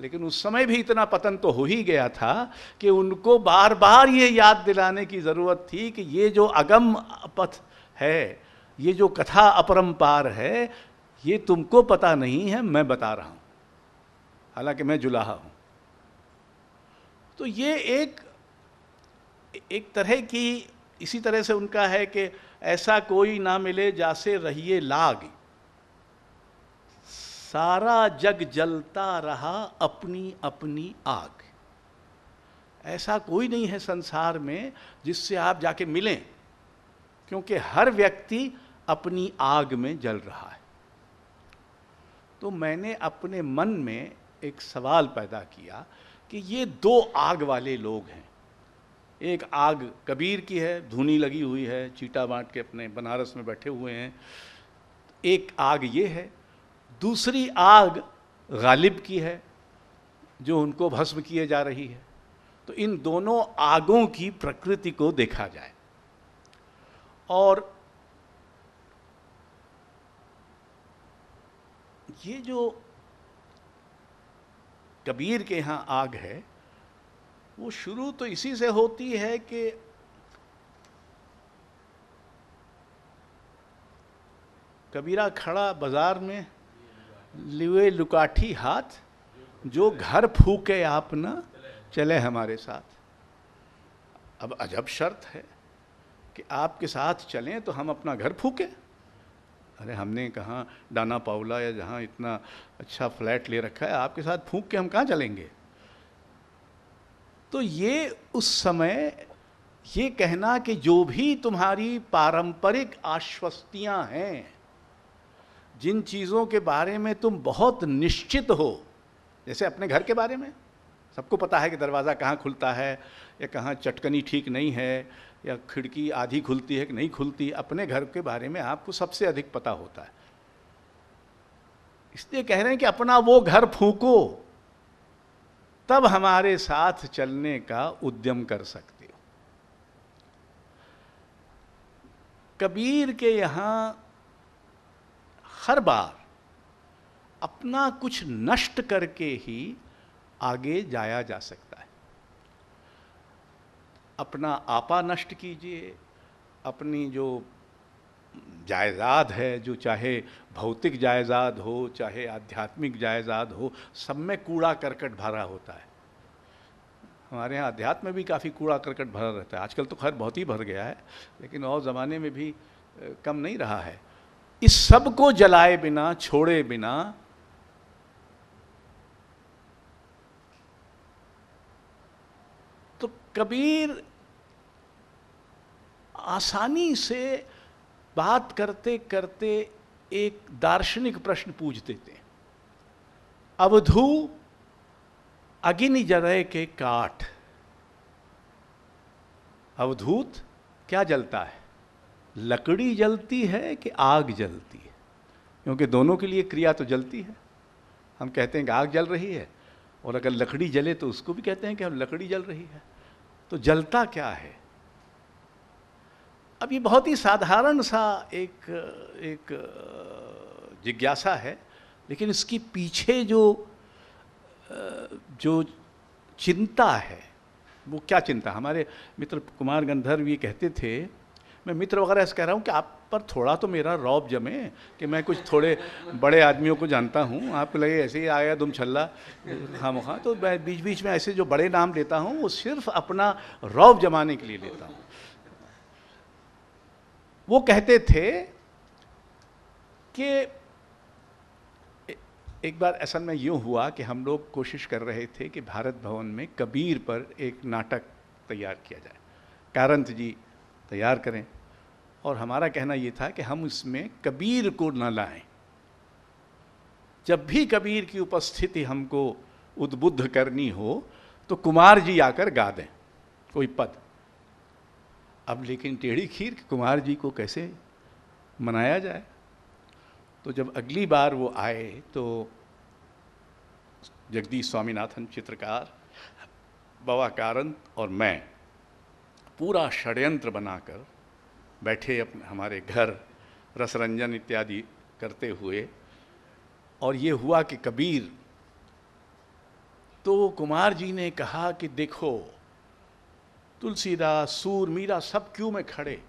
लेकिन उस समय भी इतना पतन तो हो ही गया था कि उनको बार बार ये याद दिलाने की ज़रूरत थी कि ये जो अगम पथ है ये जो कथा अपरम्पार है ये तुमको पता नहीं है मैं बता रहा हूं हालांकि मैं जुलाहा हूं तो ये एक एक तरह की इसी तरह से उनका है कि ऐसा कोई ना मिले जासे रहिए लाग सारा जग जलता रहा अपनी अपनी आग ऐसा कोई नहीं है संसार में जिससे आप जाके मिलें क्योंकि हर व्यक्ति अपनी आग में जल रहा है तो मैंने अपने मन में एक सवाल पैदा किया कि ये दो आग वाले लोग हैं एक आग कबीर की है धुनी लगी हुई है चीटा बांट के अपने बनारस में बैठे हुए हैं एक आग ये है दूसरी आग गालिब की है जो उनको भस्म किए जा रही है तो इन दोनों आगों की प्रकृति को देखा जाए और ये जो कबीर के यहाँ आग है वो शुरू तो इसी से होती है कि कबीरा खड़ा बाजार में लिवे लुकाठी हाथ जो घर फूके आप ना चले हमारे साथ अब अजब शर्त है कि आपके साथ चलें तो हम अपना घर फूकें अरे हमने कहाँ डाना पावला या जहाँ इतना अच्छा फ्लैट ले रखा है आपके साथ फूंक के हम कहाँ चलेंगे तो ये उस समय ये कहना कि जो भी तुम्हारी पारंपरिक आश्वस्तियाँ हैं जिन चीज़ों के बारे में तुम बहुत निश्चित हो जैसे अपने घर के बारे में सबको पता है कि दरवाज़ा कहाँ खुलता है या कहाँ चटकनी ठीक नहीं है या खिड़की आधी खुलती है कि नहीं खुलती अपने घर के बारे में आपको सबसे अधिक पता होता है इसलिए कह रहे हैं कि अपना वो घर फूको तब हमारे साथ चलने का उद्यम कर सकते हो कबीर के यहां हर बार अपना कुछ नष्ट करके ही आगे जाया जा सकता अपना आपा नष्ट कीजिए अपनी जो जायदाद है जो चाहे भौतिक जायदाद हो चाहे आध्यात्मिक जायदाद हो सब में कूड़ा करकट भरा होता है हमारे यहाँ अध्यात्म में भी काफ़ी कूड़ा करकट भरा रहता है आजकल तो खैर बहुत ही भर गया है लेकिन और ज़माने में भी कम नहीं रहा है इस सब को जलाए बिना छोड़े बिना तो कबीर आसानी से बात करते करते एक दार्शनिक प्रश्न देते हैं अवधु अग्नि जलय के काठ अवधूत क्या जलता है लकड़ी जलती है कि आग जलती है क्योंकि दोनों के लिए क्रिया तो जलती है हम कहते हैं कि आग जल रही है और अगर लकड़ी जले तो उसको भी कहते हैं कि हम लकड़ी जल रही है तो जलता क्या है अब ये बहुत ही साधारण सा एक एक जिज्ञासा है लेकिन इसकी पीछे जो जो चिंता है वो क्या चिंता हमारे मित्र कुमार गंधर्व ये कहते थे मैं मित्र वगैरह ऐसे कह रहा हूँ कि आप पर थोड़ा तो मेरा रौब जमे कि मैं कुछ थोड़े बड़े आदमियों को जानता हूँ आपको लगे ऐसे ही आया दुम छल्ला खाम खा तो मैं बीच बीच में ऐसे जो बड़े नाम लेता हूँ वो सिर्फ अपना रौब जमाने के लिए लेता हूँ वो कहते थे कि एक बार असल में यूँ हुआ कि हम लोग कोशिश कर रहे थे कि भारत भवन में कबीर पर एक नाटक तैयार किया जाए कारंत जी तैयार करें और हमारा कहना ये था कि हम इसमें कबीर को न लाएं जब भी कबीर की उपस्थिति हमको उद्बुद्ध करनी हो तो कुमार जी आकर गा दें कोई पद अब लेकिन टेढ़ी खीर कुमार जी को कैसे मनाया जाए तो जब अगली बार वो आए तो जगदीश स्वामीनाथन चित्रकार बाबा कारंत और मैं पूरा षड्यंत्र बनाकर बैठे अपने हमारे घर रसरंजन इत्यादि करते हुए और ये हुआ कि कबीर तो कुमार जी ने कहा कि देखो तुलसीदास सूर मीरा सब क्यों में खड़े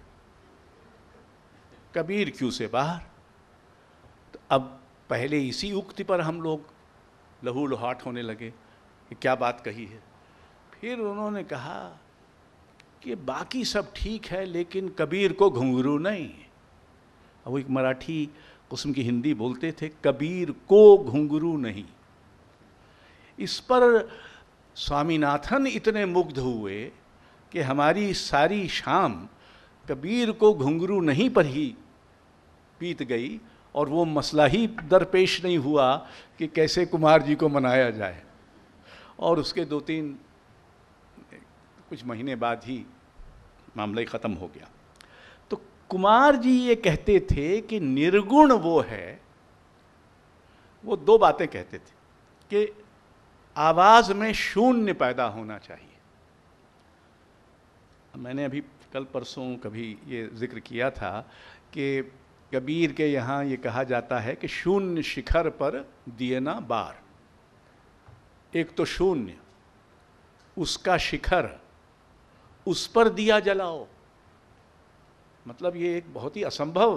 कबीर क्यों से बाहर तो अब पहले इसी उक्ति पर हम लोग लहू लुहाट होने लगे कि क्या बात कही है फिर उन्होंने कहा कि बाकी सब ठीक है लेकिन कबीर को घुंघरू नहीं वो एक मराठी कुस्म की हिंदी बोलते थे कबीर को घुंघरू नहीं इस पर स्वामीनाथन इतने मुग्ध हुए कि हमारी सारी शाम कबीर को घुंघरू नहीं पर ही बीत गई और वो मसला ही दरपेश नहीं हुआ कि कैसे कुमार जी को मनाया जाए और उसके दो तीन कुछ महीने बाद ही मामला ख़त्म हो गया तो कुमार जी ये कहते थे कि निर्गुण वो है वो दो बातें कहते थे कि आवाज़ में शून्य पैदा होना चाहिए मैंने अभी कल परसों कभी ये जिक्र किया था कि कबीर के यहाँ ये कहा जाता है कि शून्य शिखर पर दिए ना बार एक तो शून्य उसका शिखर उस पर दिया जलाओ मतलब ये एक बहुत ही असंभव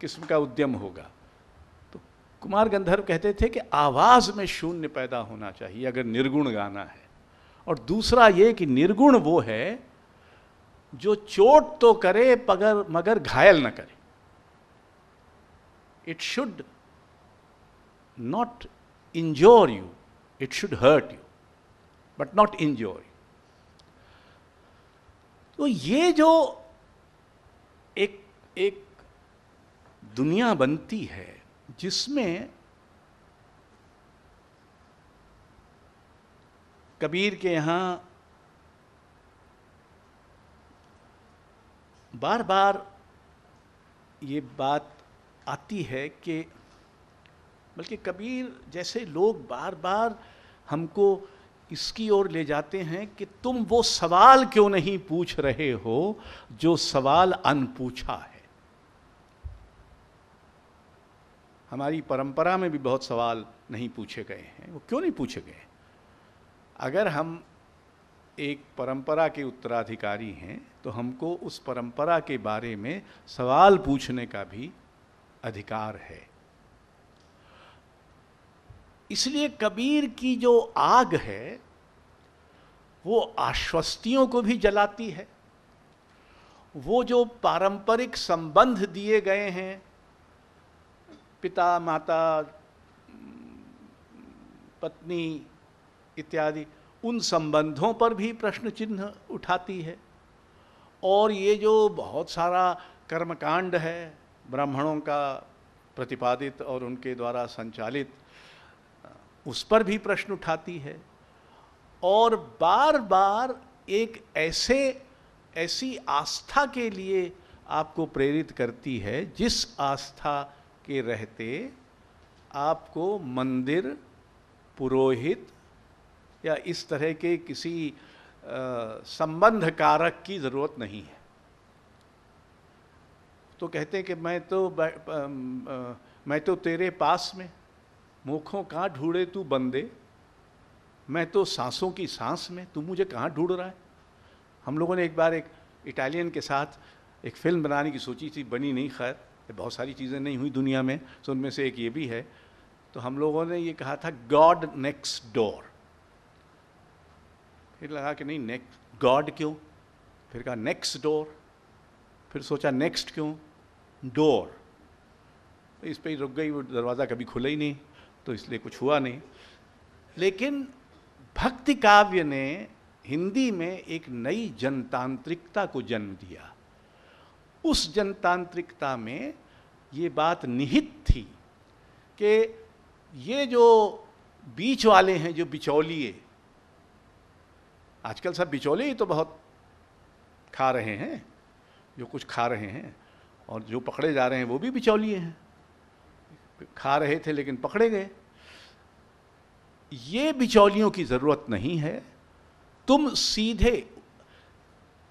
किस्म का उद्यम होगा तो कुमार गंधर्व कहते थे कि आवाज़ में शून्य पैदा होना चाहिए अगर निर्गुण गाना है और दूसरा ये कि निर्गुण वो है जो चोट तो करे पगर मगर घायल ना करे it should not injure you it should hurt you but not injure you तो ये जो एक एक दुनिया बनती है जिसमें कबीर के यहाँ बार बार ये बात आती है कि बल्कि कबीर जैसे लोग बार बार हमको इसकी ओर ले जाते हैं कि तुम वो सवाल क्यों नहीं पूछ रहे हो जो सवाल अनपूछा है हमारी परंपरा में भी बहुत सवाल नहीं पूछे गए हैं वो क्यों नहीं पूछे गए अगर हम एक परंपरा के उत्तराधिकारी हैं तो हमको उस परंपरा के बारे में सवाल पूछने का भी अधिकार है इसलिए कबीर की जो आग है वो आश्वस्तियों को भी जलाती है वो जो पारंपरिक संबंध दिए गए हैं पिता माता पत्नी इत्यादि उन संबंधों पर भी प्रश्न चिन्ह उठाती है और ये जो बहुत सारा कर्मकांड है ब्राह्मणों का प्रतिपादित और उनके द्वारा संचालित उस पर भी प्रश्न उठाती है और बार बार एक ऐसे ऐसी आस्था के लिए आपको प्रेरित करती है जिस आस्था के रहते आपको मंदिर पुरोहित या इस तरह के किसी संबंध कारक की ज़रूरत नहीं है तो कहते हैं कि मैं तो मैं तो तेरे पास में मुखों कहाँ ढूंढे तू बंदे मैं तो सांसों की सांस में तू मुझे कहाँ ढूंढ रहा है हम लोगों ने एक बार एक इटालियन के साथ एक फिल्म बनाने की सोची थी बनी नहीं खैर बहुत सारी चीज़ें नहीं हुई दुनिया में सो तो उनमें से एक ये भी है तो हम लोगों ने ये कहा था गॉड नेक्स्ट डोर फिर लगा कि नहीं नेक्स्ट गॉड क्यों फिर कहा नेक्स्ट डोर फिर सोचा नेक्स्ट क्यों डोर तो इस पर ही रुक गई वो दरवाज़ा कभी खुला ही नहीं तो इसलिए कुछ हुआ नहीं लेकिन भक्ति काव्य ने हिंदी में एक नई जनतांत्रिकता को जन्म दिया उस जनतांत्रिकता में ये बात निहित थी कि ये जो बीच वाले हैं जो बिचौलिए आजकल सब बिचौले ही तो बहुत खा रहे हैं जो कुछ खा रहे हैं और जो पकड़े जा रहे हैं वो भी बिचौलिए हैं खा रहे थे लेकिन पकड़े गए ये बिचौलियों की ज़रूरत नहीं है तुम सीधे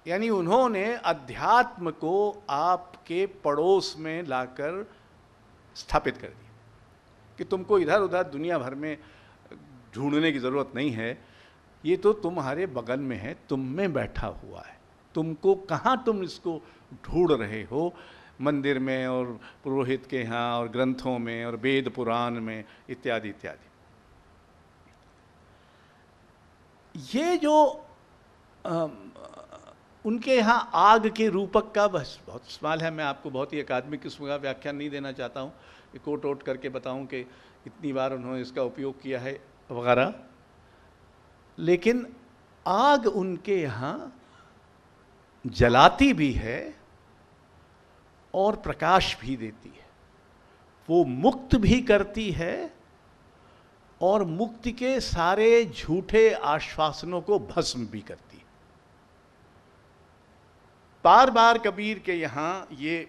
यानी उन्होंने अध्यात्म को आपके पड़ोस में लाकर स्थापित कर दिया कि तुमको इधर उधर दुनिया भर में ढूंढने की ज़रूरत नहीं है ये तो तुम्हारे बगल में है तुम में बैठा हुआ है तुमको कहाँ तुम इसको ढूंढ रहे हो मंदिर में और पुरोहित के यहाँ और ग्रंथों में और वेद पुराण में इत्यादि इत्यादि ये जो आ, उनके यहाँ आग के रूपक का बस बहुत सवाल है मैं आपको बहुत ही अकादमिक किस्म का व्याख्यान नहीं देना चाहता हूँ कोट ओट करके बताऊँ कि इतनी बार उन्होंने इसका उपयोग किया है वगैरह लेकिन आग उनके यहाँ जलाती भी है और प्रकाश भी देती है वो मुक्त भी करती है और मुक्ति के सारे झूठे आश्वासनों को भस्म भी करती है बार बार कबीर के यहाँ ये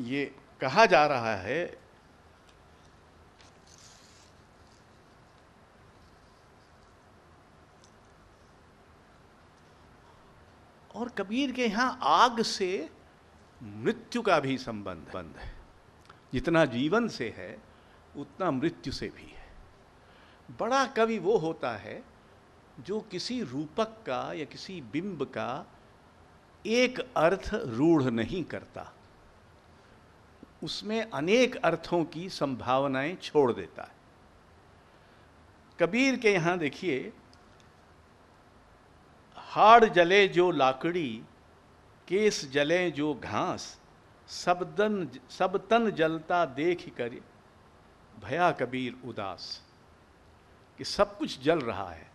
ये कहा जा रहा है और कबीर के यहाँ आग से मृत्यु का भी संबंध बंद है जितना जीवन से है उतना मृत्यु से भी है बड़ा कवि वो होता है जो किसी रूपक का या किसी बिंब का एक अर्थ रूढ़ नहीं करता उसमें अनेक अर्थों की संभावनाएं छोड़ देता है कबीर के यहाँ देखिए खाड़ जले जो लाकड़ी केस जले जो घास सब तन सब तन जलता देख कर भया कबीर उदास कि सब कुछ जल रहा है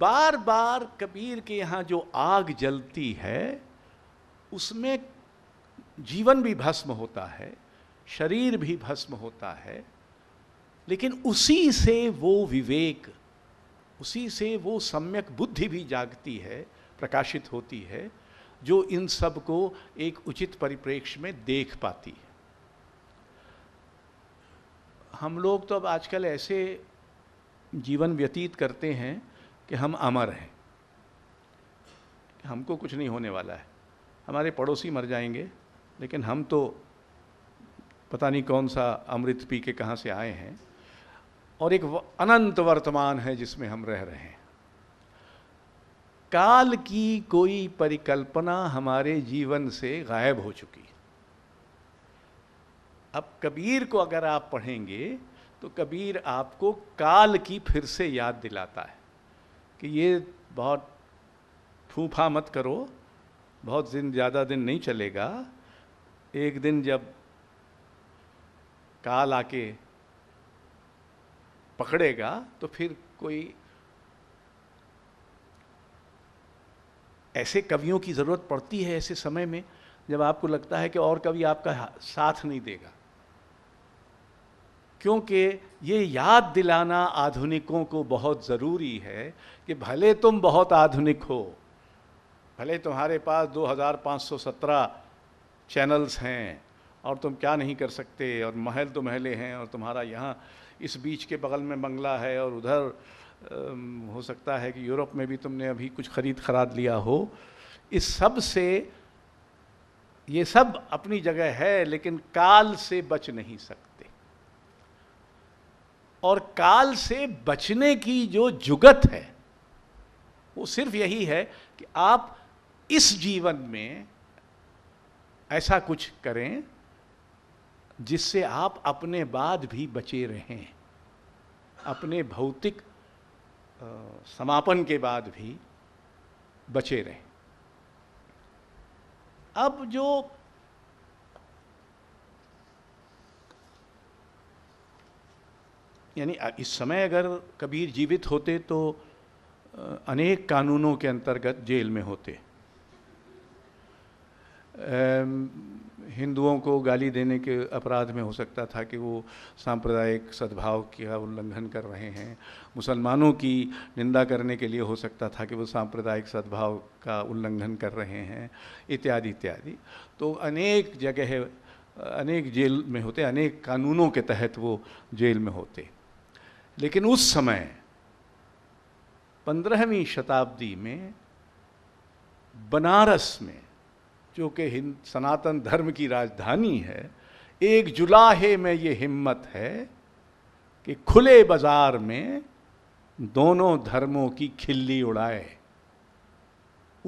बार बार कबीर के यहाँ जो आग जलती है उसमें जीवन भी भस्म होता है शरीर भी भस्म होता है लेकिन उसी से वो विवेक उसी से वो सम्यक बुद्धि भी जागती है प्रकाशित होती है जो इन सब को एक उचित परिप्रेक्ष्य में देख पाती है हम लोग तो अब आजकल ऐसे जीवन व्यतीत करते हैं कि हम अमर हैं कि हमको कुछ नहीं होने वाला है हमारे पड़ोसी मर जाएंगे लेकिन हम तो पता नहीं कौन सा अमृत पी के कहाँ से आए हैं और एक अनंत वर्तमान है जिसमें हम रह रहे हैं काल की कोई परिकल्पना हमारे जीवन से गायब हो चुकी अब कबीर को अगर आप पढ़ेंगे तो कबीर आपको काल की फिर से याद दिलाता है कि ये बहुत फूफा मत करो बहुत दिन ज़्यादा दिन नहीं चलेगा एक दिन जब काल आके पकड़ेगा तो फिर कोई ऐसे कवियों की ज़रूरत पड़ती है ऐसे समय में जब आपको लगता है कि और कवि आपका साथ नहीं देगा क्योंकि ये याद दिलाना आधुनिकों को बहुत ज़रूरी है कि भले तुम बहुत आधुनिक हो भले तुम्हारे पास 2517 चैनल्स हैं और तुम क्या नहीं कर सकते और महल तो महले हैं और तुम्हारा यहाँ इस बीच के बगल में बंगला है और उधर हो सकता है कि यूरोप में भी तुमने अभी कुछ खरीद खराद लिया हो इस सब से ये सब अपनी जगह है लेकिन काल से बच नहीं सकते और काल से बचने की जो जुगत है वो सिर्फ यही है कि आप इस जीवन में ऐसा कुछ करें जिससे आप अपने बाद भी बचे रहें अपने भौतिक समापन के बाद भी बचे रहें अब जो यानी इस समय अगर कबीर जीवित होते तो अनेक कानूनों के अंतर्गत जेल में होते हिंदुओं को गाली देने के अपराध में हो सकता था कि वो सांप्रदायिक सद्भाव का उल्लंघन कर रहे हैं मुसलमानों की निंदा करने के लिए हो सकता था कि वो सांप्रदायिक सद्भाव का उल्लंघन कर रहे हैं इत्यादि इत्यादि तो अनेक जगह अनेक जेल में होते अनेक कानूनों के तहत वो जेल में होते लेकिन उस समय पंद्रहवीं शताब्दी में बनारस में जो कि हिंद सनातन धर्म की राजधानी है एक जुलाहे में ये हिम्मत है कि खुले बाजार में दोनों धर्मों की खिल्ली उड़ाए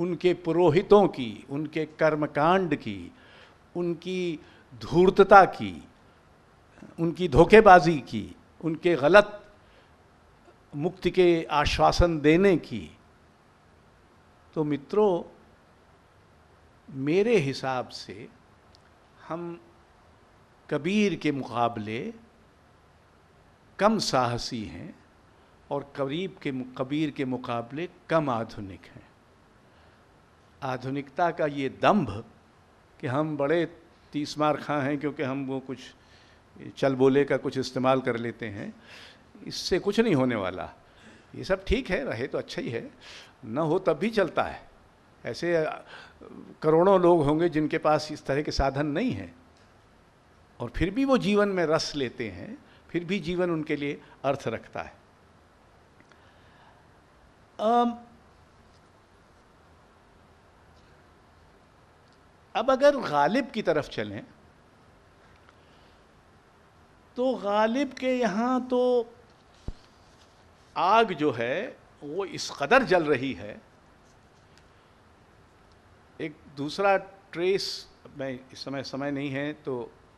उनके पुरोहितों की उनके कर्मकांड की उनकी धूर्तता की उनकी धोखेबाजी की उनके गलत मुक्ति के आश्वासन देने की तो मित्रों मेरे हिसाब से हम कबीर के मुकाबले कम साहसी हैं और करीब के कबीर के मुकाबले कम आधुनिक हैं आधुनिकता का ये दम्भ कि हम बड़े तीस मार खां हैं क्योंकि हम वो कुछ चल बोले का कुछ इस्तेमाल कर लेते हैं इससे कुछ नहीं होने वाला ये सब ठीक है रहे तो अच्छा ही है न हो तब भी चलता है ऐसे करोड़ों लोग होंगे जिनके पास इस तरह के साधन नहीं हैं और फिर भी वो जीवन में रस लेते हैं फिर भी जीवन उनके लिए अर्थ रखता है आम, अब अगर गालिब की तरफ चलें तो गालिब के यहाँ तो आग जो है वो इस कदर जल रही है दूसरा ट्रेस मैं इस समय समय नहीं है तो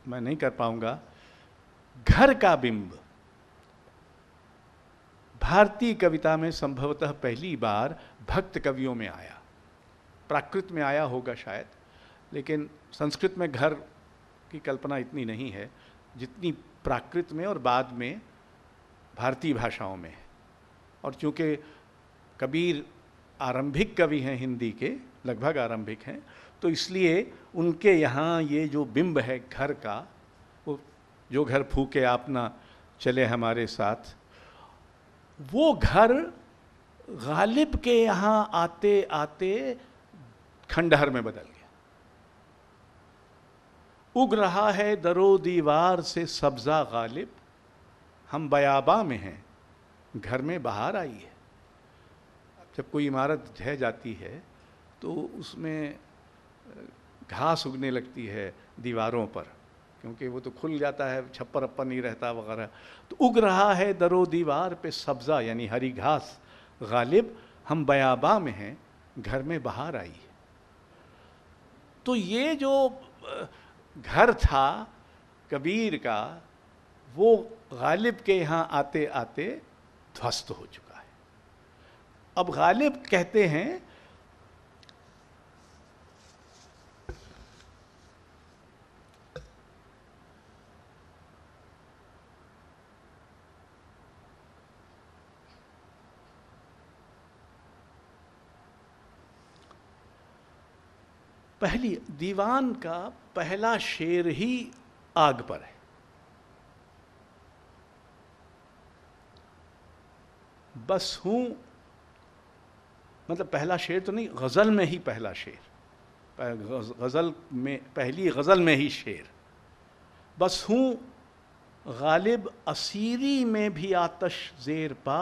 मैं नहीं कर पाऊंगा घर का बिंब भारतीय कविता में संभवतः पहली बार भक्त कवियों में आया प्राकृत में आया होगा शायद लेकिन संस्कृत में घर की कल्पना इतनी नहीं है जितनी प्राकृत में और बाद में भारतीय भाषाओं में है और चूँकि कबीर आरंभिक कवि हैं हिंदी के लगभग आरंभिक हैं तो इसलिए उनके यहाँ ये जो बिंब है घर का वो जो घर फूके आप ना चले हमारे साथ वो घर गालिब के यहाँ आते आते खंडहर में बदल गया उग रहा है दरो दीवार से सब्जा गालिब हम बयाबा में हैं घर में बाहर आई है जब कोई इमारत ढह जाती है तो उसमें घास उगने लगती है दीवारों पर क्योंकि वो तो खुल जाता है छप्पर अप्पर नहीं रहता वगैरह तो उग रहा है दरो दीवार पे सब्ज़ा यानी हरी घास गालिब हम बयाबा में हैं घर में बाहर आई तो ये जो घर था कबीर का वो गालिब के यहाँ आते आते ध्वस्त हो चुका है अब गालिब कहते हैं पहली दीवान का पहला शेर ही आग पर है बस हूं मतलब पहला शेर तो नहीं गज़ल में ही पहला शेर गज़ल में पहली गज़ल में ही शेर बस हूँ गालिब असीरी में भी आतश जेर पा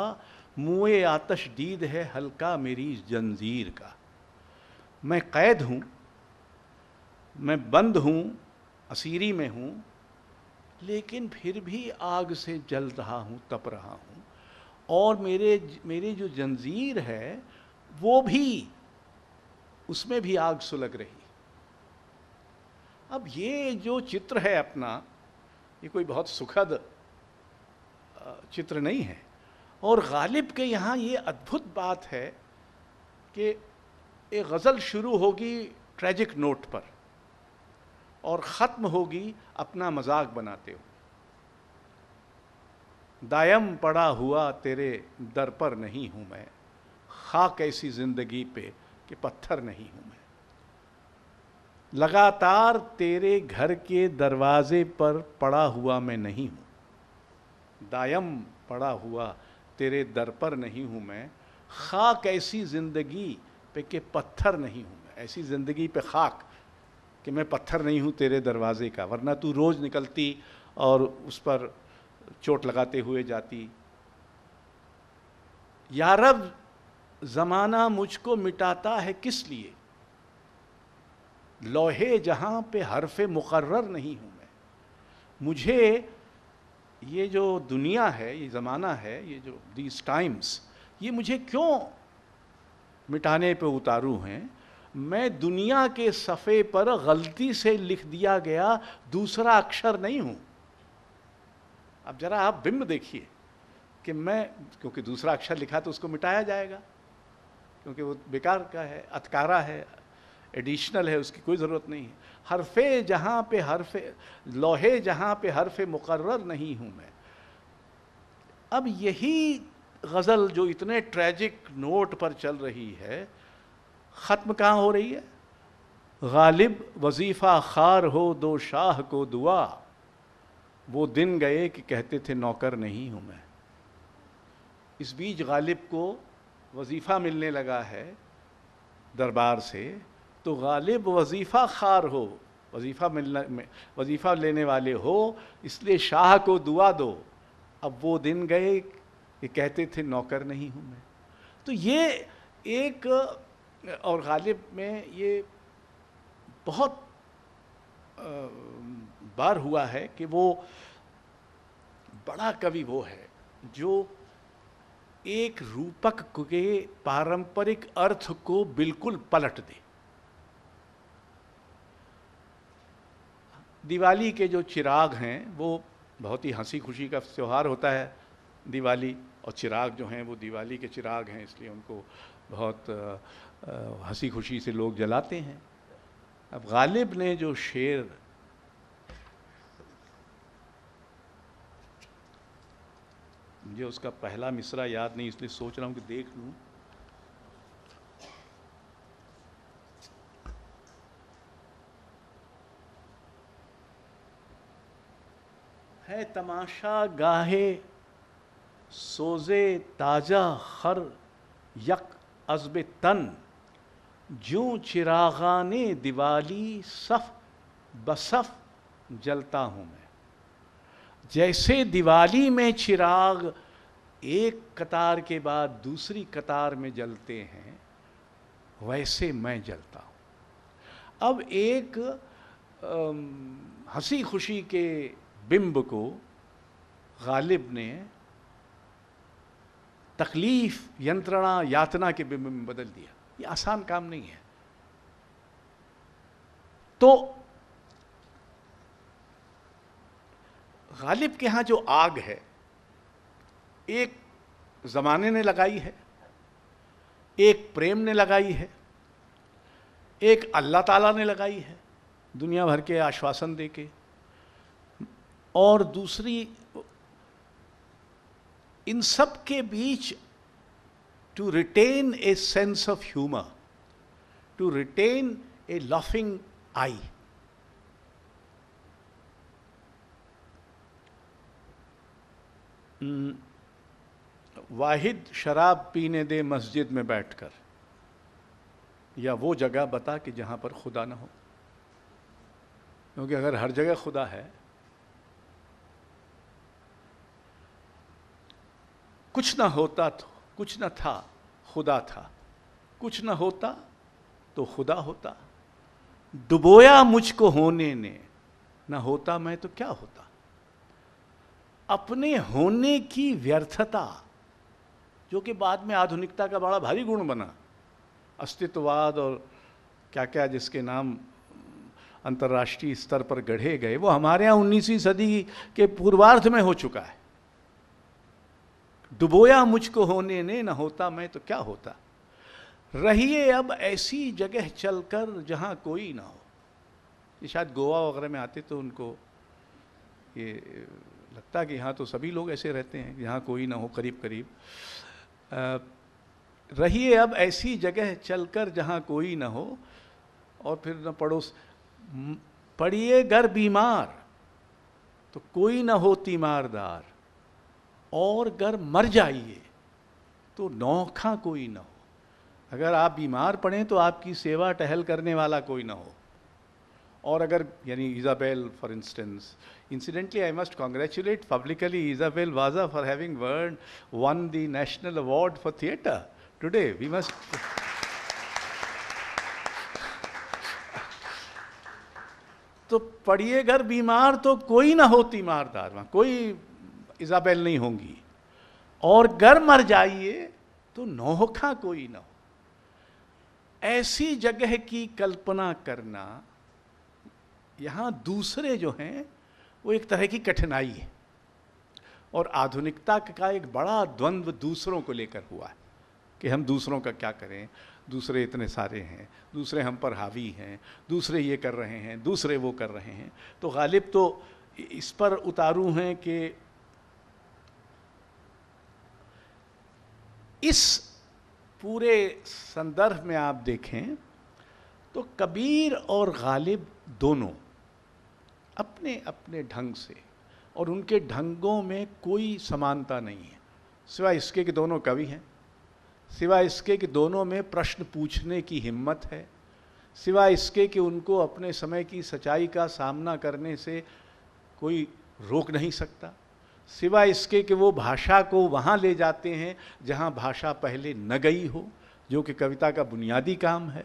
मुए आतश दीद है हल्का मेरी जंजीर का मैं कैद हूँ मैं बंद हूँ असीरी में हूँ लेकिन फिर भी आग से जल रहा हूँ तप रहा हूँ और मेरे मेरी जो जंजीर है वो भी उसमें भी आग सुलग रही अब ये जो चित्र है अपना ये कोई बहुत सुखद चित्र नहीं है और गालिब के यहाँ ये अद्भुत बात है कि ये गज़ल शुरू होगी ट्रैजिक नोट पर और ख़त्म होगी अपना मजाक बनाते हो दायम पड़ा हुआ तेरे दर पर नहीं हूँ मैं खाक ऐसी ज़िंदगी पे कि पत्थर नहीं हूँ मैं लगातार तेरे घर के दरवाजे पर पड़ा हुआ मैं नहीं हूँ दायम पड़ा हुआ तेरे दर पर नहीं हूँ मैं खाक ऐसी ज़िंदगी पे के पत्थर नहीं हूँ मैं ऐसी ज़िंदगी पे खाक कि मैं पत्थर नहीं हूँ तेरे दरवाजे का वरना तू रोज़ निकलती और उस पर चोट लगाते हुए जाती यारब ज़माना मुझको मिटाता है किस लिए लोहे जहाँ पे हरफ मुकर्र नहीं हूँ मैं मुझे ये जो दुनिया है ये ज़माना है ये जो दीज टाइम्स ये मुझे क्यों मिटाने पे उतारू हैं मैं दुनिया के सफ़े पर गलती से लिख दिया गया दूसरा अक्षर नहीं हूँ अब जरा आप बिंब देखिए कि मैं क्योंकि दूसरा अक्षर लिखा तो उसको मिटाया जाएगा क्योंकि वो बेकार का है अतकारा है एडिशनल है उसकी कोई ज़रूरत नहीं है हरफे जहाँ पे हरफे लोहे जहाँ पे हरफे मुकर्र नहीं हूँ मैं अब यही गज़ल जो इतने ट्रेजिक नोट पर चल रही है ख़त्म कहाँ हो रही है गालिब वजीफ़ा खार हो दो शाह को दुआ वो दिन गए कि कहते थे नौकर नहीं हूँ मैं इस बीच गालिब को वजीफ़ा मिलने लगा है दरबार से तो गालिब वजीफ़ा खार हो वजीफ़ा मिलना वजीफ़ा लेने वाले हो इसलिए शाह को दुआ दो अब वो दिन गए कि कहते थे नौकर नहीं हूँ मैं तो ये एक और गालिब में ये बहुत बार हुआ है कि वो बड़ा कवि वो है जो एक रूपक के पारंपरिक अर्थ को बिल्कुल पलट दे दिवाली के जो चिराग हैं वो बहुत ही हंसी खुशी का त्यौहार होता है दिवाली और चिराग जो हैं वो दिवाली के चिराग हैं इसलिए उनको बहुत हंसी खुशी से लोग जलाते हैं अब गालिब ने जो शेर मुझे उसका पहला मिसरा याद नहीं इसलिए सोच रहा हूँ कि देख लूँ है तमाशा गाहे सोजे ताजा खर यक अजब तन जो चिरागान दिवाली सफ बसफ जलता हूँ मैं जैसे दिवाली में चिराग एक कतार के बाद दूसरी कतार में जलते हैं वैसे मैं जलता हूँ अब एक हंसी खुशी के बिंब को गालिब ने तकलीफ यंत्रणा यातना के बिंब में बदल दिया ये आसान काम नहीं है तो गालिब के यहाँ जो आग है एक ज़माने ने लगाई है एक प्रेम ने लगाई है एक अल्लाह ताला ने लगाई है दुनिया भर के आश्वासन देके और दूसरी इन सब के बीच to retain a sense of humor, to retain a laughing eye. Hmm. वाहिद शराब पीने दे मस्जिद में बैठकर या वो जगह बता कि जहाँ पर खुदा ना हो क्योंकि अगर हर जगह खुदा है कुछ ना होता तो कुछ न था खुदा था कुछ न होता तो खुदा होता डुबोया मुझको होने ने न होता मैं तो क्या होता अपने होने की व्यर्थता जो कि बाद में आधुनिकता का बड़ा भारी गुण बना अस्तित्ववाद और क्या क्या जिसके नाम अंतर्राष्ट्रीय स्तर पर गढ़े गए वो हमारे यहाँ उन्नीसवीं सदी के पूर्वार्ध में हो चुका है डुबोया मुझको होने ने न होता मैं तो क्या होता रहिए अब ऐसी जगह चलकर जहाँ कोई ना हो ये शायद गोवा वगैरह में आते तो उनको ये लगता कि यहाँ तो सभी लोग ऐसे रहते हैं यहाँ कोई ना हो करीब करीब रहिए अब ऐसी जगह चलकर जहाँ कोई ना हो और फिर न पड़ोस पड़िए घर बीमार तो कोई ना हो तीमारदार और अगर मर जाइए तो नौखा कोई ना हो अगर आप बीमार पड़ें तो आपकी सेवा टहल करने वाला कोई ना हो और अगर यानी Isabel for instance incidentally I must congratulate publicly Isabel Vaz for having world won the national award for theatre today we must तो पढ़िए अगर बीमार तो कोई ना हो तीमारदार वहाँ कोई इजाबेल नहीं होंगी और घर मर जाइए तो नौखा कोई ना हो ऐसी जगह की कल्पना करना यहां दूसरे जो हैं वो एक तरह की कठिनाई है और आधुनिकता का एक बड़ा द्वंद्व दूसरों को लेकर हुआ है कि हम दूसरों का क्या करें दूसरे इतने सारे हैं दूसरे हम पर हावी हैं दूसरे ये कर रहे हैं दूसरे वो कर रहे हैं तो गालिब तो इस पर उतारू हैं कि इस पूरे संदर्भ में आप देखें तो कबीर और गालिब दोनों अपने अपने ढंग से और उनके ढंगों में कोई समानता नहीं है सिवाय इसके कि दोनों कवि हैं सिवाय इसके कि दोनों में प्रश्न पूछने की हिम्मत है सिवाय इसके कि उनको अपने समय की सच्चाई का सामना करने से कोई रोक नहीं सकता सिवाय इसके कि वो भाषा को वहाँ ले जाते हैं जहाँ भाषा पहले न गई हो जो कि कविता का बुनियादी काम है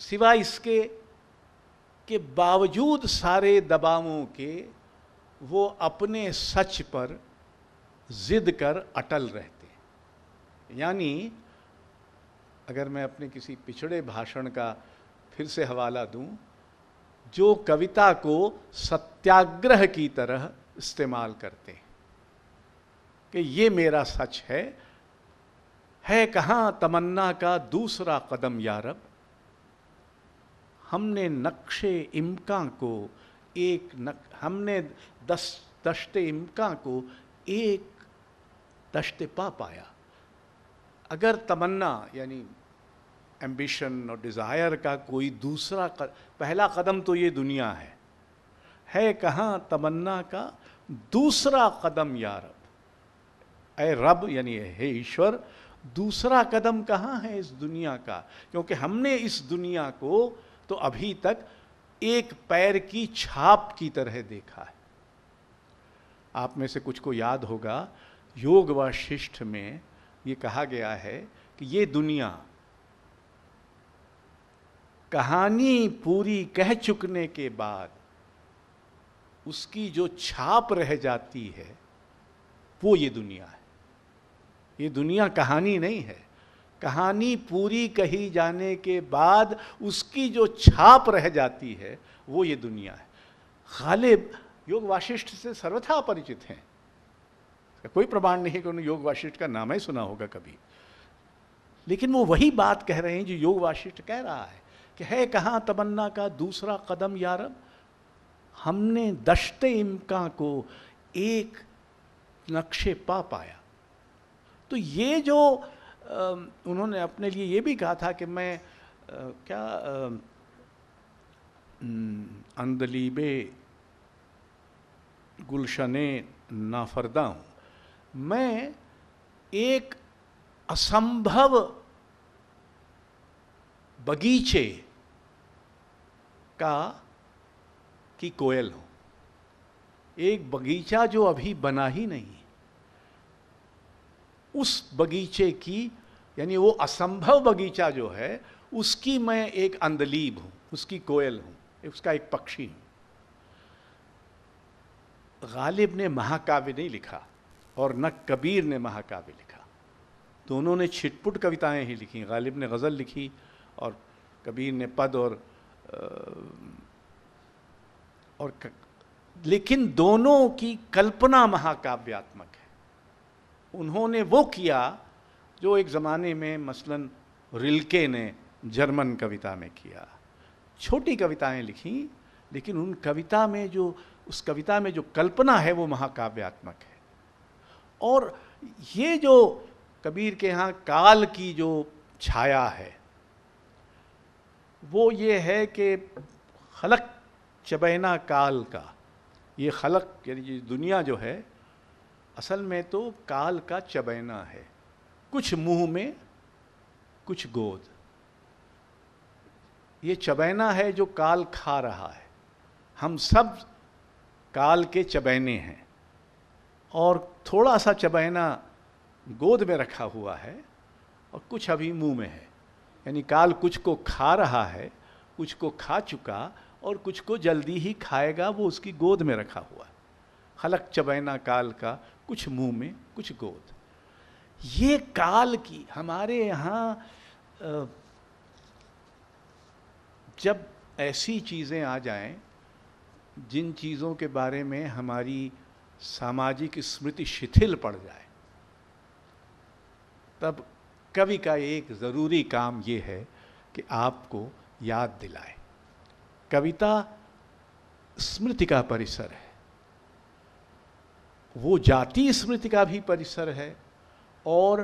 सिवाय इसके के बावजूद सारे दबावों के वो अपने सच पर जिद कर अटल रहते हैं यानी अगर मैं अपने किसी पिछड़े भाषण का फिर से हवाला दूं जो कविता को सत्याग्रह की तरह इस्तेमाल करते कि ये मेरा सच है है कहाँ तमन्ना का दूसरा कदम यारब हमने नक्शे इमका को एक नक हमने दस दशत इमका को एक दशत पा पाया अगर तमन्ना यानी एम्बिशन और डिज़ायर का कोई दूसरा कर, पहला कदम तो ये दुनिया है है कहाँ तमन्ना का दूसरा कदम या रब ए रब यानी हे ईश्वर दूसरा कदम कहाँ है इस दुनिया का क्योंकि हमने इस दुनिया को तो अभी तक एक पैर की छाप की तरह देखा है आप में से कुछ को याद होगा योग वशिष्ठ में ये कहा गया है कि ये दुनिया कहानी पूरी कह चुकने के बाद उसकी जो छाप रह जाती है वो ये दुनिया है ये दुनिया कहानी नहीं है कहानी पूरी कही जाने के बाद उसकी जो छाप रह जाती है वो ये दुनिया है खालिब योग वाशिष्ठ से सर्वथा अपरिचित हैं कोई प्रमाण नहीं है कि उन्होंने योग वाशिष्ठ का नाम ही सुना होगा कभी लेकिन वो वही बात कह रहे हैं जो योग वाशिष्ठ कह रहा है कि है कहाँ तमन्ना का दूसरा कदम यारब हमने दशते इमका को एक नक्शे पा पाया तो ये जो आ, उन्होंने अपने लिए ये भी कहा था कि मैं आ, क्या अंदलीबे गुलशन नाफरदा हूँ मैं एक असंभव बगीचे का कि कोयल हो एक बगीचा जो अभी बना ही नहीं उस बगीचे की यानी वो असंभव बगीचा जो है उसकी मैं एक अंदलीब हूँ उसकी कोयल हूँ उसका एक पक्षी हूं गालिब ने महाकाव्य नहीं लिखा और न कबीर ने महाकाव्य लिखा दोनों ने छिटपुट कविताएं ही लिखी गालिब ने गज़ल लिखी और कबीर ने पद और और लेकिन दोनों की कल्पना महाकाव्यात्मक है उन्होंने वो किया जो एक ज़माने में मसलन रिल्के ने जर्मन कविता में किया छोटी कविताएं लिखी लेकिन उन कविता में जो उस कविता में जो कल्पना है वो महाकाव्यात्मक है और ये जो कबीर के यहाँ काल की जो छाया है वो ये है कि खलक चबैना काल का ये खलक यानी ये दुनिया जो है असल में तो काल का चबैना है कुछ मुंह में कुछ गोद ये चबैना है जो काल खा रहा है हम सब काल के चबैने हैं और थोड़ा सा चबैना गोद में रखा हुआ है और कुछ अभी मुंह में है यानी काल कुछ को खा रहा है कुछ को खा चुका और कुछ को जल्दी ही खाएगा वो उसकी गोद में रखा हुआ हलक चबैना काल का कुछ मुंह में कुछ गोद ये काल की हमारे यहाँ जब ऐसी चीज़ें आ जाएं जिन चीज़ों के बारे में हमारी सामाजिक स्मृति शिथिल पड़ जाए तब कवि का एक ज़रूरी काम ये है कि आपको याद दिलाए कविता स्मृति का परिसर है वो जाति स्मृति का भी परिसर है और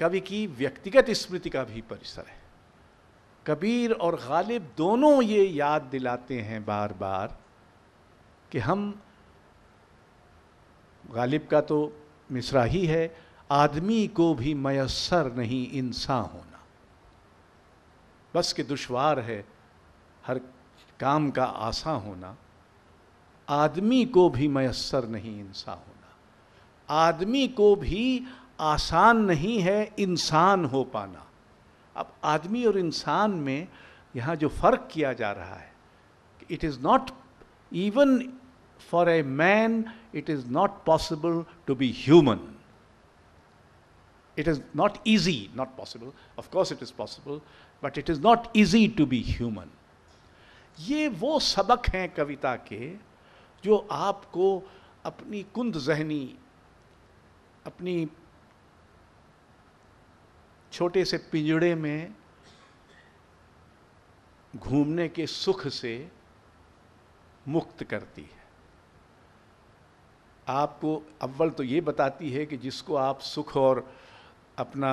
कवि की व्यक्तिगत स्मृति का भी परिसर है कबीर और गालिब दोनों ये याद दिलाते हैं बार बार कि हम गालिब का तो मिसरा ही है आदमी को भी मयसर नहीं इंसान होना बस के दुश्वार है हर काम का आशा होना आदमी को भी मैसर नहीं इंसान होना आदमी को भी आसान नहीं है इंसान हो पाना अब आदमी और इंसान में यहाँ जो फ़र्क किया जा रहा है it is not even for a man it is not possible to be human it is not easy not possible of course it is possible but it is not easy to be human ये वो सबक हैं कविता के जो आपको अपनी कुंद जहनी अपनी छोटे से पिंजड़े में घूमने के सुख से मुक्त करती है आपको अव्वल तो ये बताती है कि जिसको आप सुख और अपना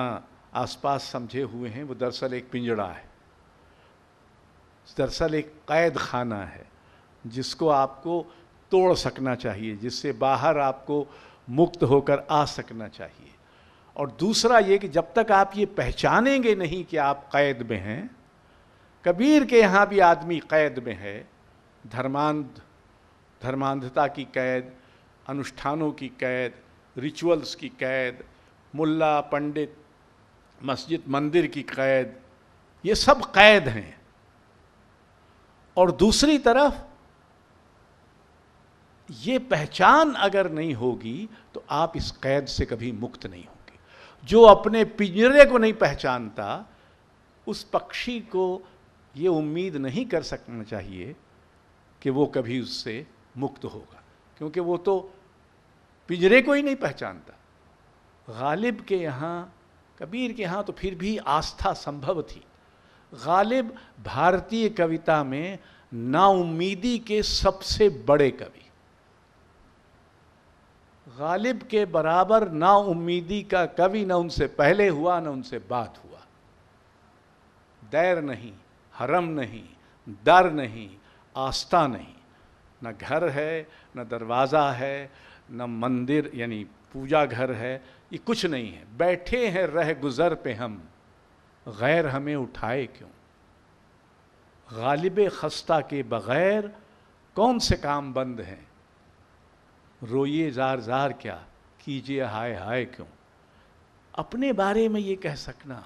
आसपास समझे हुए हैं वो दरअसल एक पिंजड़ा है दरअसल एक कैद खाना है जिसको आपको तोड़ सकना चाहिए जिससे बाहर आपको मुक्त होकर आ सकना चाहिए और दूसरा ये कि जब तक आप ये पहचानेंगे नहीं कि आप कैद में हैं कबीर के यहाँ भी आदमी कैद में है धर्मांध धर्मांधता की कैद अनुष्ठानों की कैद रिचुअल्स की कैद मुल्ला पंडित मस्जिद मंदिर की कैद ये सब कैद हैं और दूसरी तरफ ये पहचान अगर नहीं होगी तो आप इस कैद से कभी मुक्त नहीं होंगे जो अपने पिंजरे को नहीं पहचानता उस पक्षी को ये उम्मीद नहीं कर सकना चाहिए कि वो कभी उससे मुक्त होगा क्योंकि वो तो पिंजरे को ही नहीं पहचानता गालिब के यहाँ कबीर के यहाँ तो फिर भी आस्था संभव थी गालिब भारतीय कविता में नाउमीदी के सबसे बड़े कवि गालिब के बराबर नाउमीदी का कवि न उनसे पहले हुआ न उनसे बाद हुआ दैर नहीं हरम नहीं डर नहीं आस्था नहीं न घर है न दरवाज़ा है न मंदिर यानी पूजा घर है ये कुछ नहीं है बैठे हैं रह गुज़र पे हम गैर हमें उठाए क्यों गालिब खस्ता के बग़ैर कौन से काम बंद हैं रोइए जार जार क्या कीजिए हाय हाय क्यों अपने बारे में ये कह सकना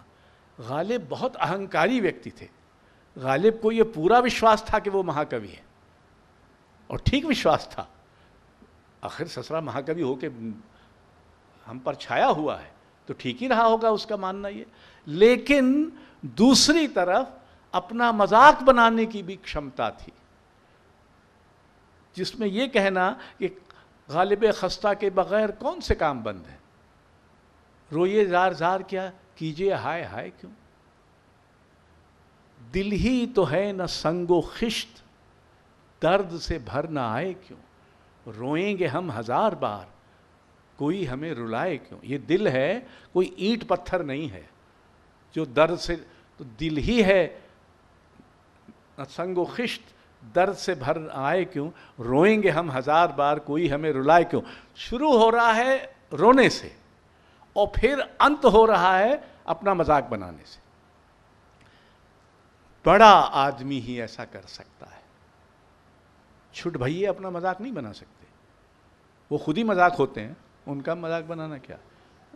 गालिब बहुत अहंकारी व्यक्ति थे गालिब को ये पूरा विश्वास था कि वो महाकवि है और ठीक विश्वास था आखिर ससरा महाकवि हो के हम पर छाया हुआ है तो ठीक ही रहा होगा उसका मानना ये लेकिन दूसरी तरफ अपना मजाक बनाने की भी क्षमता थी जिसमें यह कहना कि गालिब खस्ता के बगैर कौन से काम बंद हैं रोइे जार जार क्या कीजिए हाय हाय क्यों दिल ही तो है न संगो खिश्त दर्द से भर ना आए क्यों रोएंगे हम हजार बार कोई हमें रुलाए क्यों ये दिल है कोई ईंट पत्थर नहीं है जो दर्द से तो दिल ही है संगो खिश्त दर्द से भर आए क्यों रोएंगे हम हजार बार कोई हमें रुलाए क्यों शुरू हो रहा है रोने से और फिर अंत हो रहा है अपना मजाक बनाने से बड़ा आदमी ही ऐसा कर सकता है छुट भैया अपना मजाक नहीं बना सकते वो खुद ही मजाक होते हैं उनका मजाक बनाना क्या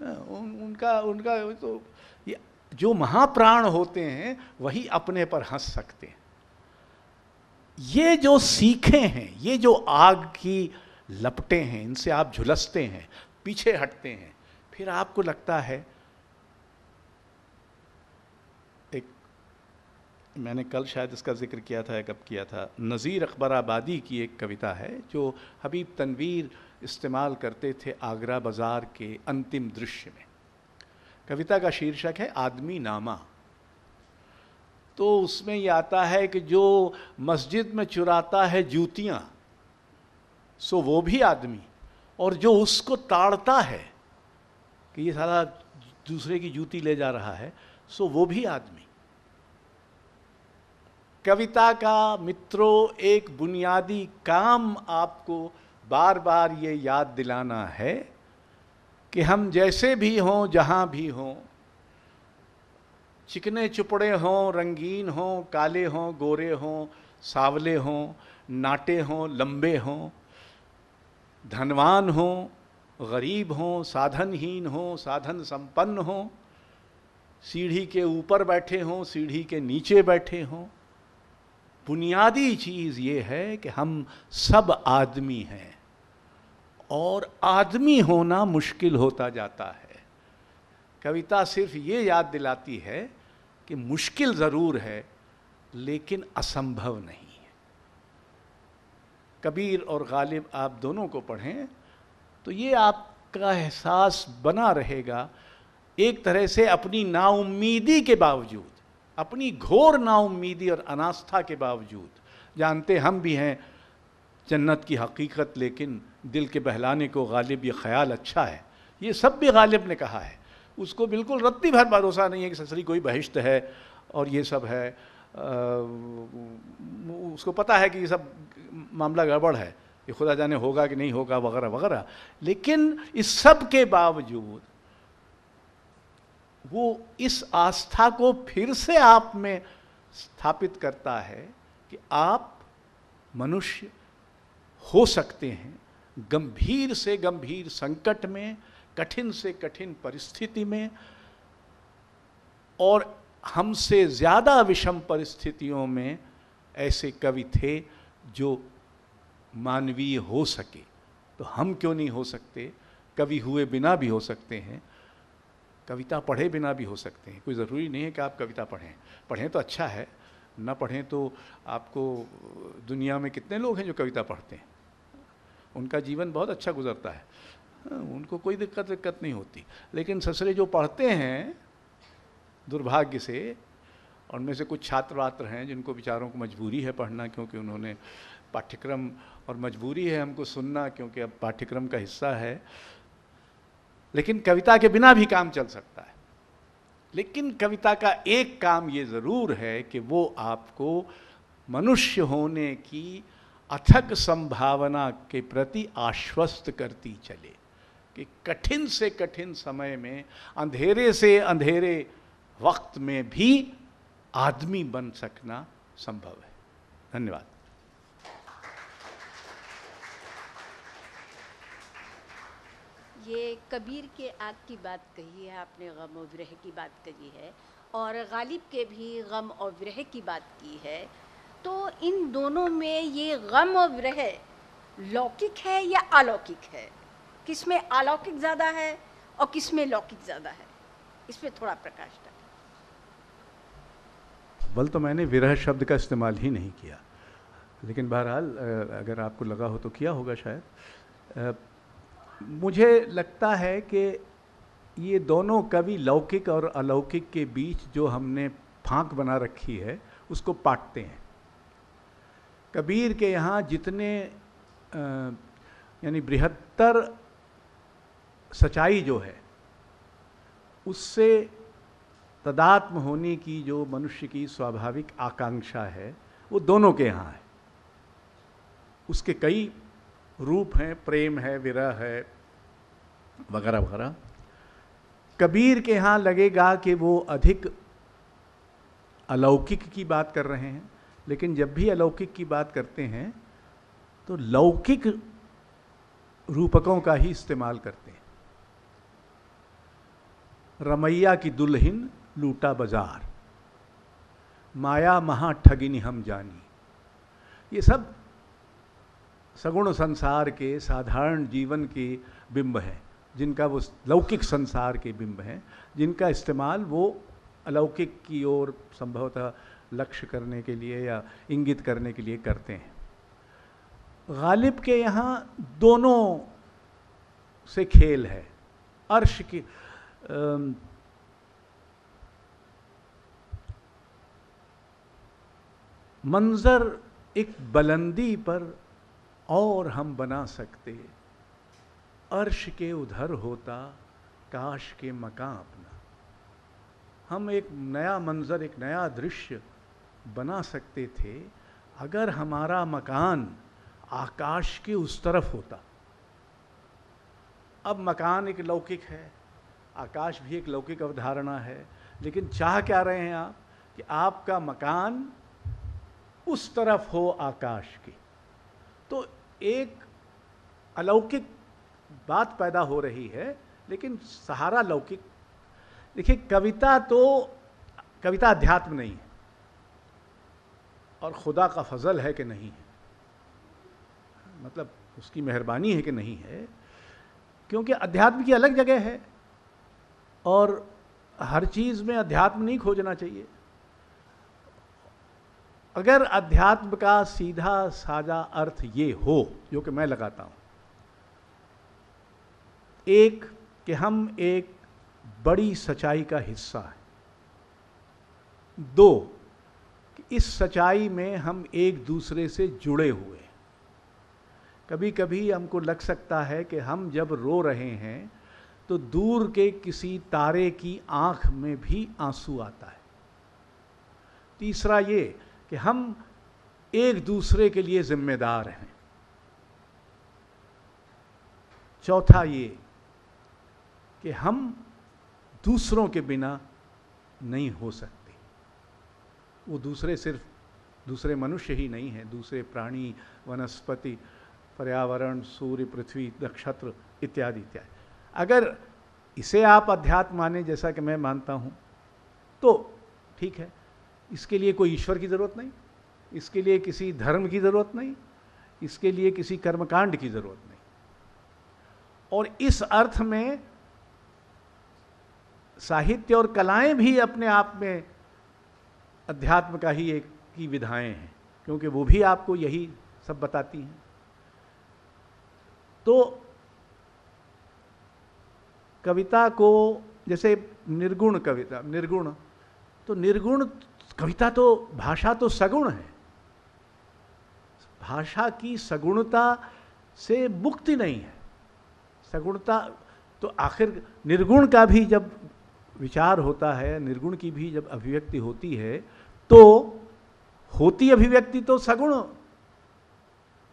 उन, उनका उनका तो ये जो महाप्राण होते हैं वही अपने पर हंस सकते हैं ये जो सीखे हैं ये जो आग की लपटे हैं इनसे आप झुलसते हैं पीछे हटते हैं फिर आपको लगता है एक मैंने कल शायद इसका जिक्र किया था कब किया था नज़ीर अकबर आबादी की एक कविता है जो हबीब तनवीर इस्तेमाल करते थे आगरा बाज़ार के अंतिम दृश्य में कविता का शीर्षक है आदमी नामा तो उसमें ये आता है कि जो मस्जिद में चुराता है जूतियाँ सो वो भी आदमी और जो उसको ताड़ता है कि ये सारा दूसरे की जूती ले जा रहा है सो वो भी आदमी कविता का मित्रों एक बुनियादी काम आपको बार बार ये याद दिलाना है कि हम जैसे भी हों जहाँ भी हों चिकने चुपड़े हों रंगीन हों काले हों गोरे हों सावले हों नाटे हों लंबे हों धनवान हों गरीब हों साधनहीन हों साधन संपन्न हों सीढ़ी के ऊपर बैठे हों सीढ़ी के नीचे बैठे हों बुनियादी चीज़ ये है कि हम सब आदमी हैं और आदमी होना मुश्किल होता जाता है कविता सिर्फ ये याद दिलाती है कि मुश्किल ज़रूर है लेकिन असंभव नहीं है कबीर और गालिब आप दोनों को पढ़ें तो ये आपका एहसास बना रहेगा एक तरह से अपनी नाउम्मीदी के बावजूद अपनी घोर नाउम्मीदी और अनास्था के बावजूद जानते हम भी हैं जन्नत की हकीकत लेकिन दिल के बहलाने को गालिब ये ख्याल अच्छा है ये सब भी गालिब ने कहा है उसको बिल्कुल रत्ती भर भरोसा नहीं है कि ससरी कोई बहिश्त है और ये सब है आ, उसको पता है कि ये सब मामला गड़बड़ है कि खुदा जाने होगा कि नहीं होगा वगैरह वगैरह लेकिन इस सब के बावजूद वो इस आस्था को फिर से आप में स्थापित करता है कि आप मनुष्य हो सकते हैं गंभीर से गंभीर संकट में कठिन से कठिन परिस्थिति में और हमसे ज़्यादा विषम परिस्थितियों में ऐसे कवि थे जो मानवीय हो सके तो हम क्यों नहीं हो सकते कवि हुए बिना भी हो सकते हैं कविता पढ़े बिना भी हो सकते हैं कोई ज़रूरी नहीं है कि आप कविता पढ़ें पढ़ें तो अच्छा है ना पढ़ें तो आपको दुनिया में कितने लोग हैं जो कविता पढ़ते हैं उनका जीवन बहुत अच्छा गुजरता है हाँ, उनको कोई दिक्कत विक्कत नहीं होती लेकिन ससुरे जो पढ़ते हैं दुर्भाग्य से उनमें से कुछ छात्र वात्र हैं जिनको बेचारों को मजबूरी है पढ़ना क्योंकि उन्होंने पाठ्यक्रम और मजबूरी है हमको सुनना क्योंकि अब पाठ्यक्रम का हिस्सा है लेकिन कविता के बिना भी काम चल सकता है लेकिन कविता का एक काम ये ज़रूर है कि वो आपको मनुष्य होने की अथक संभावना के प्रति आश्वस्त करती चले कि कठिन से कठिन समय में अंधेरे से अंधेरे वक्त में भी आदमी बन सकना संभव है धन्यवाद ये कबीर के आग की बात कही है आपने गम और विरह की बात कही है और गालिब के भी गम और विरह की बात की है तो इन दोनों में ये गम और ग्रह लौकिक है या अलौकिक है किस में अलौकिक ज़्यादा है और किस में लौकिक ज़्यादा है इस पर थोड़ा प्रकाश डाल बल तो मैंने विरह शब्द का इस्तेमाल ही नहीं किया लेकिन बहरहाल अगर आपको लगा हो तो किया होगा शायद मुझे लगता है कि ये दोनों कवि लौकिक और अलौकिक के बीच जो हमने फांक बना रखी है उसको पाटते हैं कबीर के यहाँ जितने यानी बृहत्तर सच्चाई जो है उससे तदात्म होने की जो मनुष्य की स्वाभाविक आकांक्षा है वो दोनों के यहाँ है उसके कई रूप हैं प्रेम है विरह है वगैरह वगैरह कबीर के यहाँ लगेगा कि वो अधिक अलौकिक की बात कर रहे हैं लेकिन जब भी अलौकिक की बात करते हैं तो लौकिक रूपकों का ही इस्तेमाल करते हैं रमैया की दुल्हन लूटा बाजार माया महा ठगिनी हम जानी ये सब सगुण संसार के साधारण जीवन के बिंब हैं जिनका वो लौकिक संसार के बिंब हैं जिनका इस्तेमाल वो अलौकिक की ओर संभवतः लक्ष्य करने के लिए या इंगित करने के लिए करते हैं गालिब के यहाँ दोनों से खेल है अर्श की मंज़र एक बुलंदी पर और हम बना सकते अर्श के उधर होता काश के मकान अपना हम एक नया मंज़र एक नया दृश्य बना सकते थे अगर हमारा मकान आकाश के उस तरफ होता अब मकान एक लौकिक है आकाश भी एक लौकिक अवधारणा है लेकिन चाह क्या रहे हैं आप कि आपका मकान उस तरफ हो आकाश की तो एक अलौकिक बात पैदा हो रही है लेकिन सहारा लौकिक देखिए कविता तो कविता अध्यात्म नहीं है और खुदा का फजल है कि नहीं है मतलब उसकी मेहरबानी है कि नहीं है क्योंकि अध्यात्म की अलग जगह है और हर चीज़ में अध्यात्म नहीं खोजना चाहिए अगर अध्यात्म का सीधा साधा अर्थ ये हो जो कि मैं लगाता हूँ एक कि हम एक बड़ी सच्चाई का हिस्सा हैं दो इस सच्चाई में हम एक दूसरे से जुड़े हुए हैं कभी कभी हमको लग सकता है कि हम जब रो रहे हैं तो दूर के किसी तारे की आँख में भी आंसू आता है तीसरा ये कि हम एक दूसरे के लिए ज़िम्मेदार हैं चौथा ये कि हम दूसरों के बिना नहीं हो सकते वो दूसरे सिर्फ दूसरे मनुष्य ही नहीं हैं दूसरे प्राणी वनस्पति पर्यावरण सूर्य पृथ्वी नक्षत्र इत्यादि इत्यादि अगर इसे आप अध्यात्म माने जैसा कि मैं मानता हूँ तो ठीक है इसके लिए कोई ईश्वर की ज़रूरत नहीं इसके लिए किसी धर्म की ज़रूरत नहीं इसके लिए किसी कर्मकांड की ज़रूरत नहीं और इस अर्थ में साहित्य और कलाएं भी अपने आप में अध्यात्म का ही एक की विधाएं हैं क्योंकि वो भी आपको यही सब बताती हैं तो कविता को जैसे निर्गुण कविता निर्गुण तो निर्गुण कविता तो भाषा तो सगुण है भाषा की सगुणता से मुक्ति नहीं है सगुणता तो आखिर निर्गुण का भी जब विचार होता है निर्गुण की भी जब अभिव्यक्ति होती है तो होती अभिव्यक्ति तो सगुण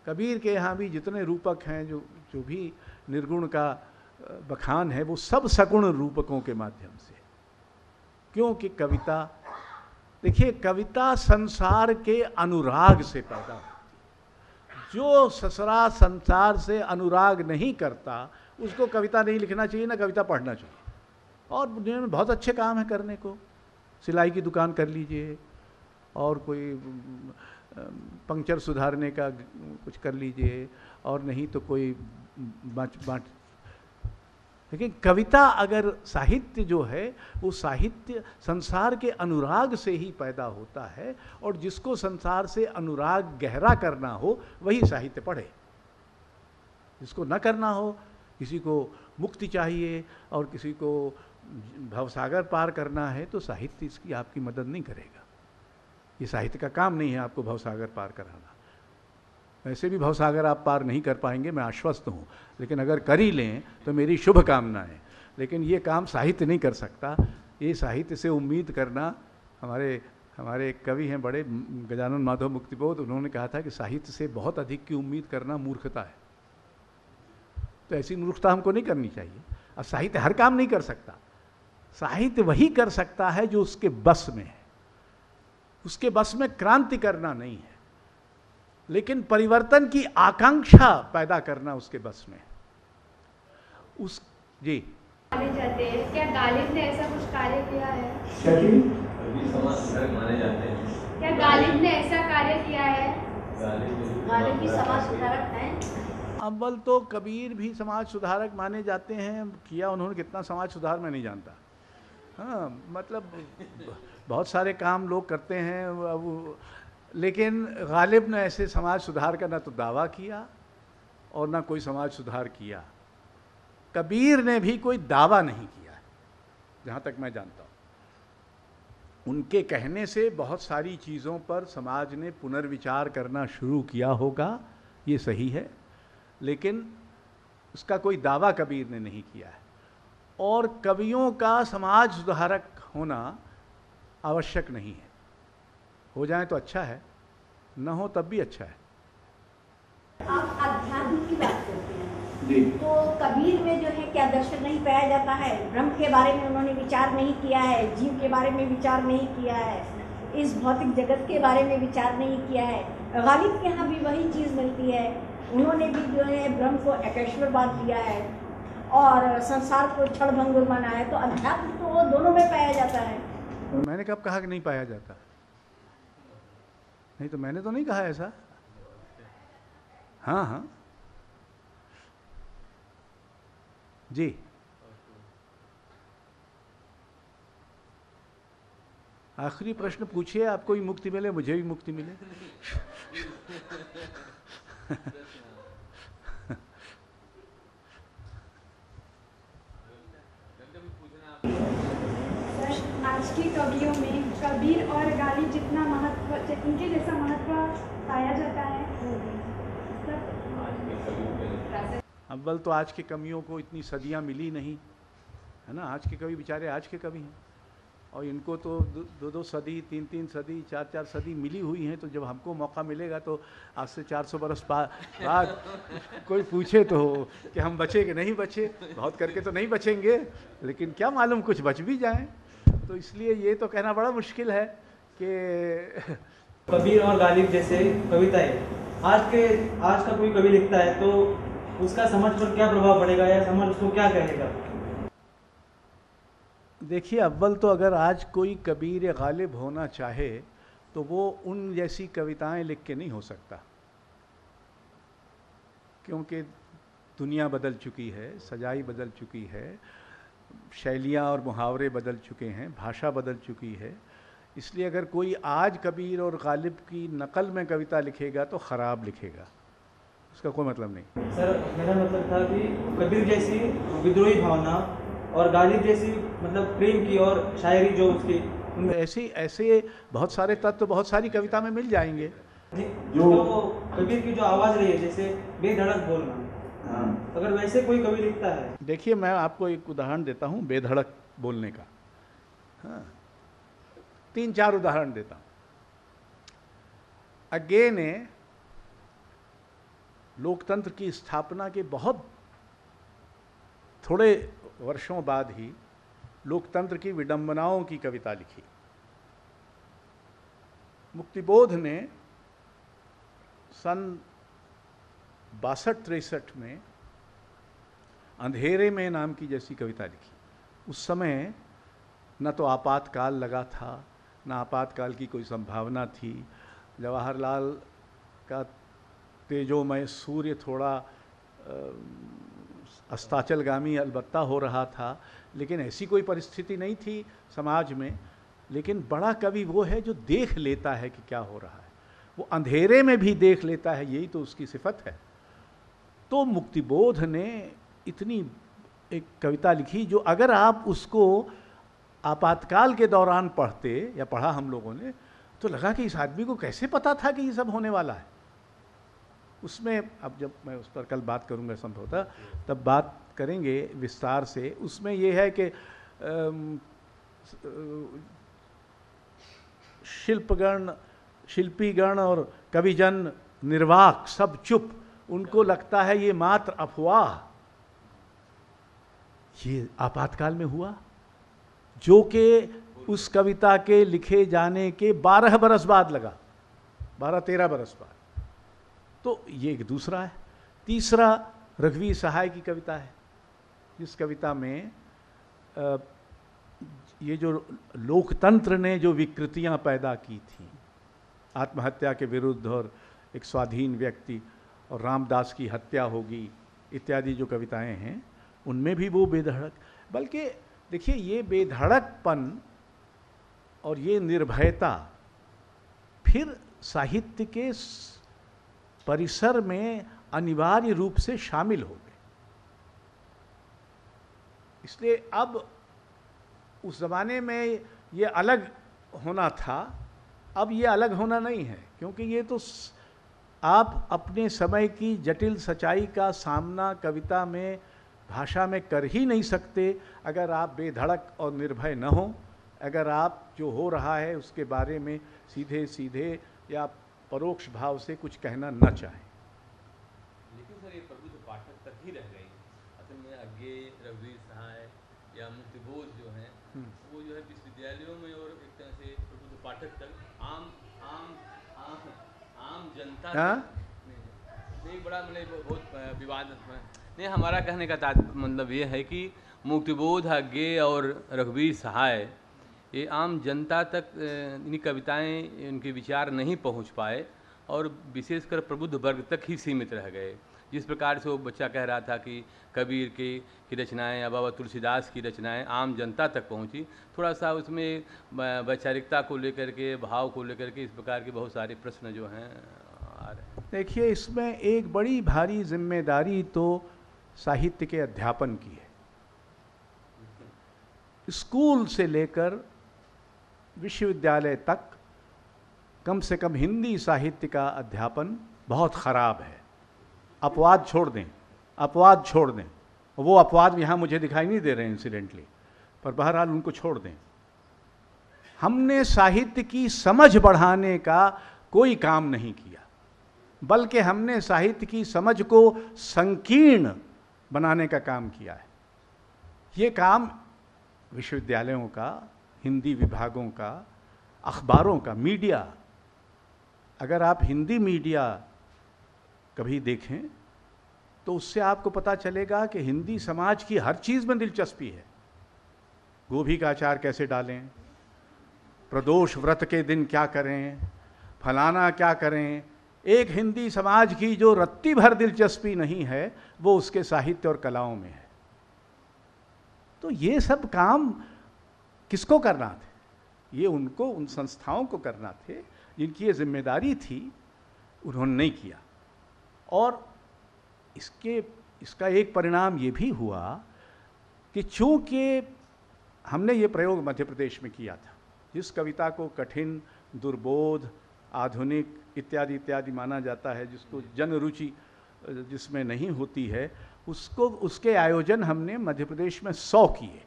कबीर के यहाँ भी जितने रूपक हैं जो जो भी निर्गुण का बखान है वो सब सगुण रूपकों के माध्यम से क्योंकि कविता देखिए कविता संसार के अनुराग से पैदा होती जो ससरा संसार से अनुराग नहीं करता उसको कविता नहीं लिखना चाहिए ना कविता पढ़ना चाहिए और दुनिया में बहुत अच्छे काम है करने को सिलाई की दुकान कर लीजिए और कोई पंक्चर सुधारने का कुछ कर लीजिए और नहीं तो कोई बाँट बाँट लेकिन कविता अगर साहित्य जो है वो साहित्य संसार के अनुराग से ही पैदा होता है और जिसको संसार से अनुराग गहरा करना हो वही साहित्य पढ़े जिसको न करना हो किसी को मुक्ति चाहिए और किसी को भवसागर पार करना है तो साहित्य इसकी आपकी मदद नहीं करेगा ये साहित्य का काम नहीं है आपको भवसागर पार कराना वैसे भी भवसागर आप पार नहीं कर पाएंगे मैं आश्वस्त हूँ लेकिन अगर कर ही लें तो मेरी शुभकामनाएँ लेकिन ये काम साहित्य नहीं कर सकता ये साहित्य से उम्मीद करना हमारे हमारे एक कवि हैं बड़े गजानन माधव मुक्तिबोध उन्होंने कहा था कि साहित्य से बहुत अधिक की उम्मीद करना मूर्खता है तो ऐसी मूर्खता हमको नहीं करनी चाहिए अब साहित्य हर काम नहीं कर सकता साहित्य वही कर सकता है जो उसके बस में है उसके बस में क्रांति करना नहीं है लेकिन परिवर्तन की आकांक्षा पैदा करना उसके बस में उस जी क्या गालिब ने ऐसा कुछ कार्य किया है जाते है अव्वल तो कबीर भी समाज सुधारक माने जाते हैं किया उन्होंने कितना समाज सुधार मैं नहीं जानता हाँ मतलब बहुत सारे काम लोग करते हैं अब लेकिन गालिब ने ऐसे समाज सुधार का ना तो दावा किया और ना कोई समाज सुधार किया कबीर ने भी कोई दावा नहीं किया जहाँ तक मैं जानता हूँ उनके कहने से बहुत सारी चीज़ों पर समाज ने पुनर्विचार करना शुरू किया होगा ये सही है लेकिन उसका कोई दावा कबीर ने नहीं किया है और कवियों का समाज सुधारक होना आवश्यक नहीं है हो जाए तो अच्छा है न हो तब भी अच्छा है आप आध्यात्म की बात करते हैं तो कबीर में जो है क्या दर्शन नहीं पाया जाता है ब्रह्म के बारे में उन्होंने विचार नहीं किया है जीव के बारे में विचार नहीं किया है इस भौतिक जगत के बारे में विचार नहीं किया है गालिब के यहाँ भी वही चीज़ मिलती है उन्होंने भी जो है ब्रह्म को एकेश्वरवाद लिया है और संसार को क्षण भंगुर माना है तो अध्यात्म तो वो दोनों में पाया जाता है मैंने कब कहा कि नहीं पाया जाता नहीं तो मैंने तो नहीं कहा ऐसा हाँ हाँ जी आखिरी प्रश्न पूछिए आपको भी मुक्ति मिले मुझे भी मुक्ति मिले कवियों में कबीर और गाली जितना महत्व इनके जैसा महत्व पाया जाता है अव्वल तो आज के कवियों को इतनी सदियाँ मिली नहीं है ना आज के कवि बेचारे आज के कवि हैं और इनको तो दो दो सदी तीन तीन सदी चार चार सदी मिली हुई हैं तो जब हमको मौका मिलेगा तो आज से सौ बरस बाद कोई पूछे तो कि हम बचे कि नहीं बचे बहुत करके तो नहीं बचेंगे लेकिन क्या मालूम कुछ बच भी जाएं तो इसलिए ये तो कहना बड़ा मुश्किल है कि कबीर और गालिब जैसे कविताएं आज के आज का कोई कवि लिखता है तो उसका समझ पर क्या प्रभाव पड़ेगा या समझ उसको क्या कहेगा देखिए अव्वल तो अगर आज कोई कबीर गालिब होना चाहे तो वो उन जैसी कविताएं लिख के नहीं हो सकता क्योंकि दुनिया बदल चुकी है सजाई बदल चुकी है शैलियाँ और मुहावरे बदल चुके हैं भाषा बदल चुकी है इसलिए अगर कोई आज कबीर और गालिब की नकल में कविता लिखेगा तो ख़राब लिखेगा उसका कोई मतलब नहीं सर मेरा मतलब था कि कबीर जैसी विद्रोही भावना और गालिब जैसी मतलब प्रेम की और शायरी जो उसकी ऐसी ऐसे बहुत सारे तत्व तो बहुत सारी कविता में मिल जाएंगे जो कबीर की जो आवाज़ रही है जैसे बेधड़क बोलना हाँ। अगर वैसे कोई कवि लिखता है देखिए मैं आपको एक उदाहरण देता हूँ बेधड़क बोलने का हाँ। तीन चार उदाहरण देता हूँ अज्ञे ने लोकतंत्र की स्थापना के बहुत थोड़े वर्षों बाद ही लोकतंत्र की विडंबनाओं की कविता लिखी मुक्तिबोध ने सन बासठ तिरसठ में अंधेरे में नाम की जैसी कविता लिखी उस समय न तो आपातकाल लगा था न आपातकाल की कोई संभावना थी जवाहरलाल का तेजोमय सूर्य थोड़ा अस्ताचलगामी अलबत्ता हो रहा था लेकिन ऐसी कोई परिस्थिति नहीं थी समाज में लेकिन बड़ा कवि वो है जो देख लेता है कि क्या हो रहा है वो अंधेरे में भी देख लेता है यही तो उसकी सिफत है तो मुक्तिबोध ने इतनी एक कविता लिखी जो अगर आप उसको आपातकाल के दौरान पढ़ते या पढ़ा हम लोगों ने तो लगा कि इस आदमी को कैसे पता था कि ये सब होने वाला है उसमें अब जब मैं उस पर कल बात करूंगा संभवतः तब बात करेंगे विस्तार से उसमें यह है कि शिल्पगण शिल्पीगण और कविजन निर्वाक सब चुप उनको लगता है ये मात्र अफवाह ये आपातकाल में हुआ जो कि उस कविता के लिखे जाने के बारह बरस बाद लगा बारह तेरह बरस बाद तो ये एक दूसरा है तीसरा रघुवीर सहाय की कविता है जिस कविता में आ, ये जो लोकतंत्र ने जो विकृतियां पैदा की थी आत्महत्या के विरुद्ध और एक स्वाधीन व्यक्ति और रामदास की हत्या होगी इत्यादि जो कविताएं हैं उनमें भी वो बेधड़क बल्कि देखिए ये बेधड़कपन और ये निर्भयता फिर साहित्य के परिसर में अनिवार्य रूप से शामिल हो गए इसलिए अब उस ज़माने में ये अलग होना था अब ये अलग होना नहीं है क्योंकि ये तो स, आप अपने समय की जटिल सच्चाई का सामना कविता में भाषा में कर ही नहीं सकते अगर आप बेधड़क और निर्भय न हो अगर आप जो हो रहा है उसके बारे में सीधे सीधे या परोक्ष भाव से कुछ कहना न चाहें जनता हाँ? नहीं बड़ा मतलब बहुत विवाद नहीं हमारा कहने का मतलब ये है कि मुक्तिबोध आज्ञे और रघुवीर सहाय ये आम जनता तक इनकी कविताएं इनके विचार नहीं पहुंच पाए और विशेषकर प्रबुद्ध वर्ग तक ही सीमित रह गए जिस प्रकार से वो बच्चा कह रहा था कि कबीर के की रचनाएं बाबा तुलसीदास की रचनाएं आम जनता तक पहुंची थोड़ा सा उसमें वैचारिकता को लेकर के भाव को लेकर के इस प्रकार के बहुत सारे प्रश्न जो हैं देखिए इसमें एक बड़ी भारी जिम्मेदारी तो साहित्य के अध्यापन की है स्कूल से लेकर विश्वविद्यालय तक कम से कम हिंदी साहित्य का अध्यापन बहुत ख़राब है अपवाद छोड़ दें अपवाद छोड़ दें वो अपवाद यहाँ मुझे दिखाई नहीं दे रहे इंसिडेंटली पर बहरहाल उनको छोड़ दें हमने साहित्य की समझ बढ़ाने का कोई काम नहीं किया बल्कि हमने साहित्य की समझ को संकीर्ण बनाने का काम किया है ये काम विश्वविद्यालयों का हिंदी विभागों का अखबारों का मीडिया अगर आप हिंदी मीडिया कभी देखें तो उससे आपको पता चलेगा कि हिंदी समाज की हर चीज़ में दिलचस्पी है गोभी का अचार कैसे डालें प्रदोष व्रत के दिन क्या करें फलाना क्या करें एक हिंदी समाज की जो रत्ती भर दिलचस्पी नहीं है वो उसके साहित्य और कलाओं में है तो ये सब काम किसको करना थे ये उनको उन संस्थाओं को करना थे जिनकी ये जिम्मेदारी थी उन्होंने नहीं किया और इसके इसका एक परिणाम ये भी हुआ कि चूँकि हमने ये प्रयोग मध्य प्रदेश में किया था जिस कविता को कठिन दुर्बोध आधुनिक इत्यादि इत्यादि माना जाता है जिसको जन रुचि जिसमें नहीं होती है उसको उसके आयोजन हमने मध्य प्रदेश में सौ किए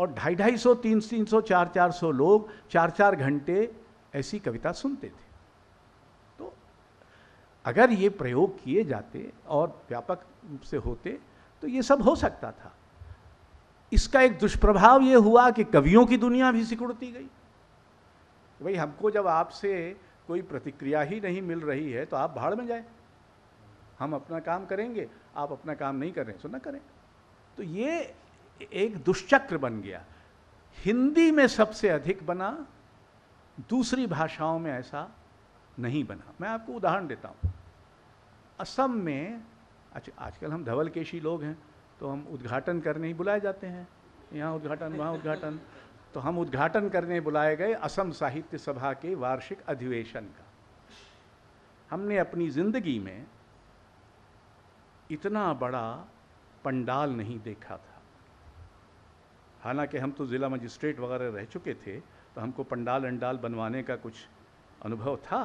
और ढाई ढाई सौ तीन तीन सौ चार चार सौ लोग चार चार घंटे ऐसी कविता सुनते थे तो अगर ये प्रयोग किए जाते और व्यापक रूप से होते तो ये सब हो सकता था इसका एक दुष्प्रभाव ये हुआ कि कवियों की दुनिया भी सिकुड़ती गई भाई हमको जब आपसे कोई प्रतिक्रिया ही नहीं मिल रही है तो आप भाड़ में जाए हम अपना काम करेंगे आप अपना काम नहीं कर रहे सो तो ना करें तो ये एक दुष्चक्र बन गया हिंदी में सबसे अधिक बना दूसरी भाषाओं में ऐसा नहीं बना मैं आपको उदाहरण देता हूँ असम में अच्छा आजकल हम धवल केशी लोग हैं तो हम उद्घाटन करने ही बुलाए जाते हैं यहाँ उद्घाटन वहाँ उद्घाटन तो हम उद्घाटन करने बुलाए गए असम साहित्य सभा के वार्षिक अधिवेशन का हमने अपनी ज़िंदगी में इतना बड़ा पंडाल नहीं देखा था हालांकि हम तो ज़िला मजिस्ट्रेट वगैरह रह चुके थे तो हमको पंडाल अंडाल बनवाने का कुछ अनुभव था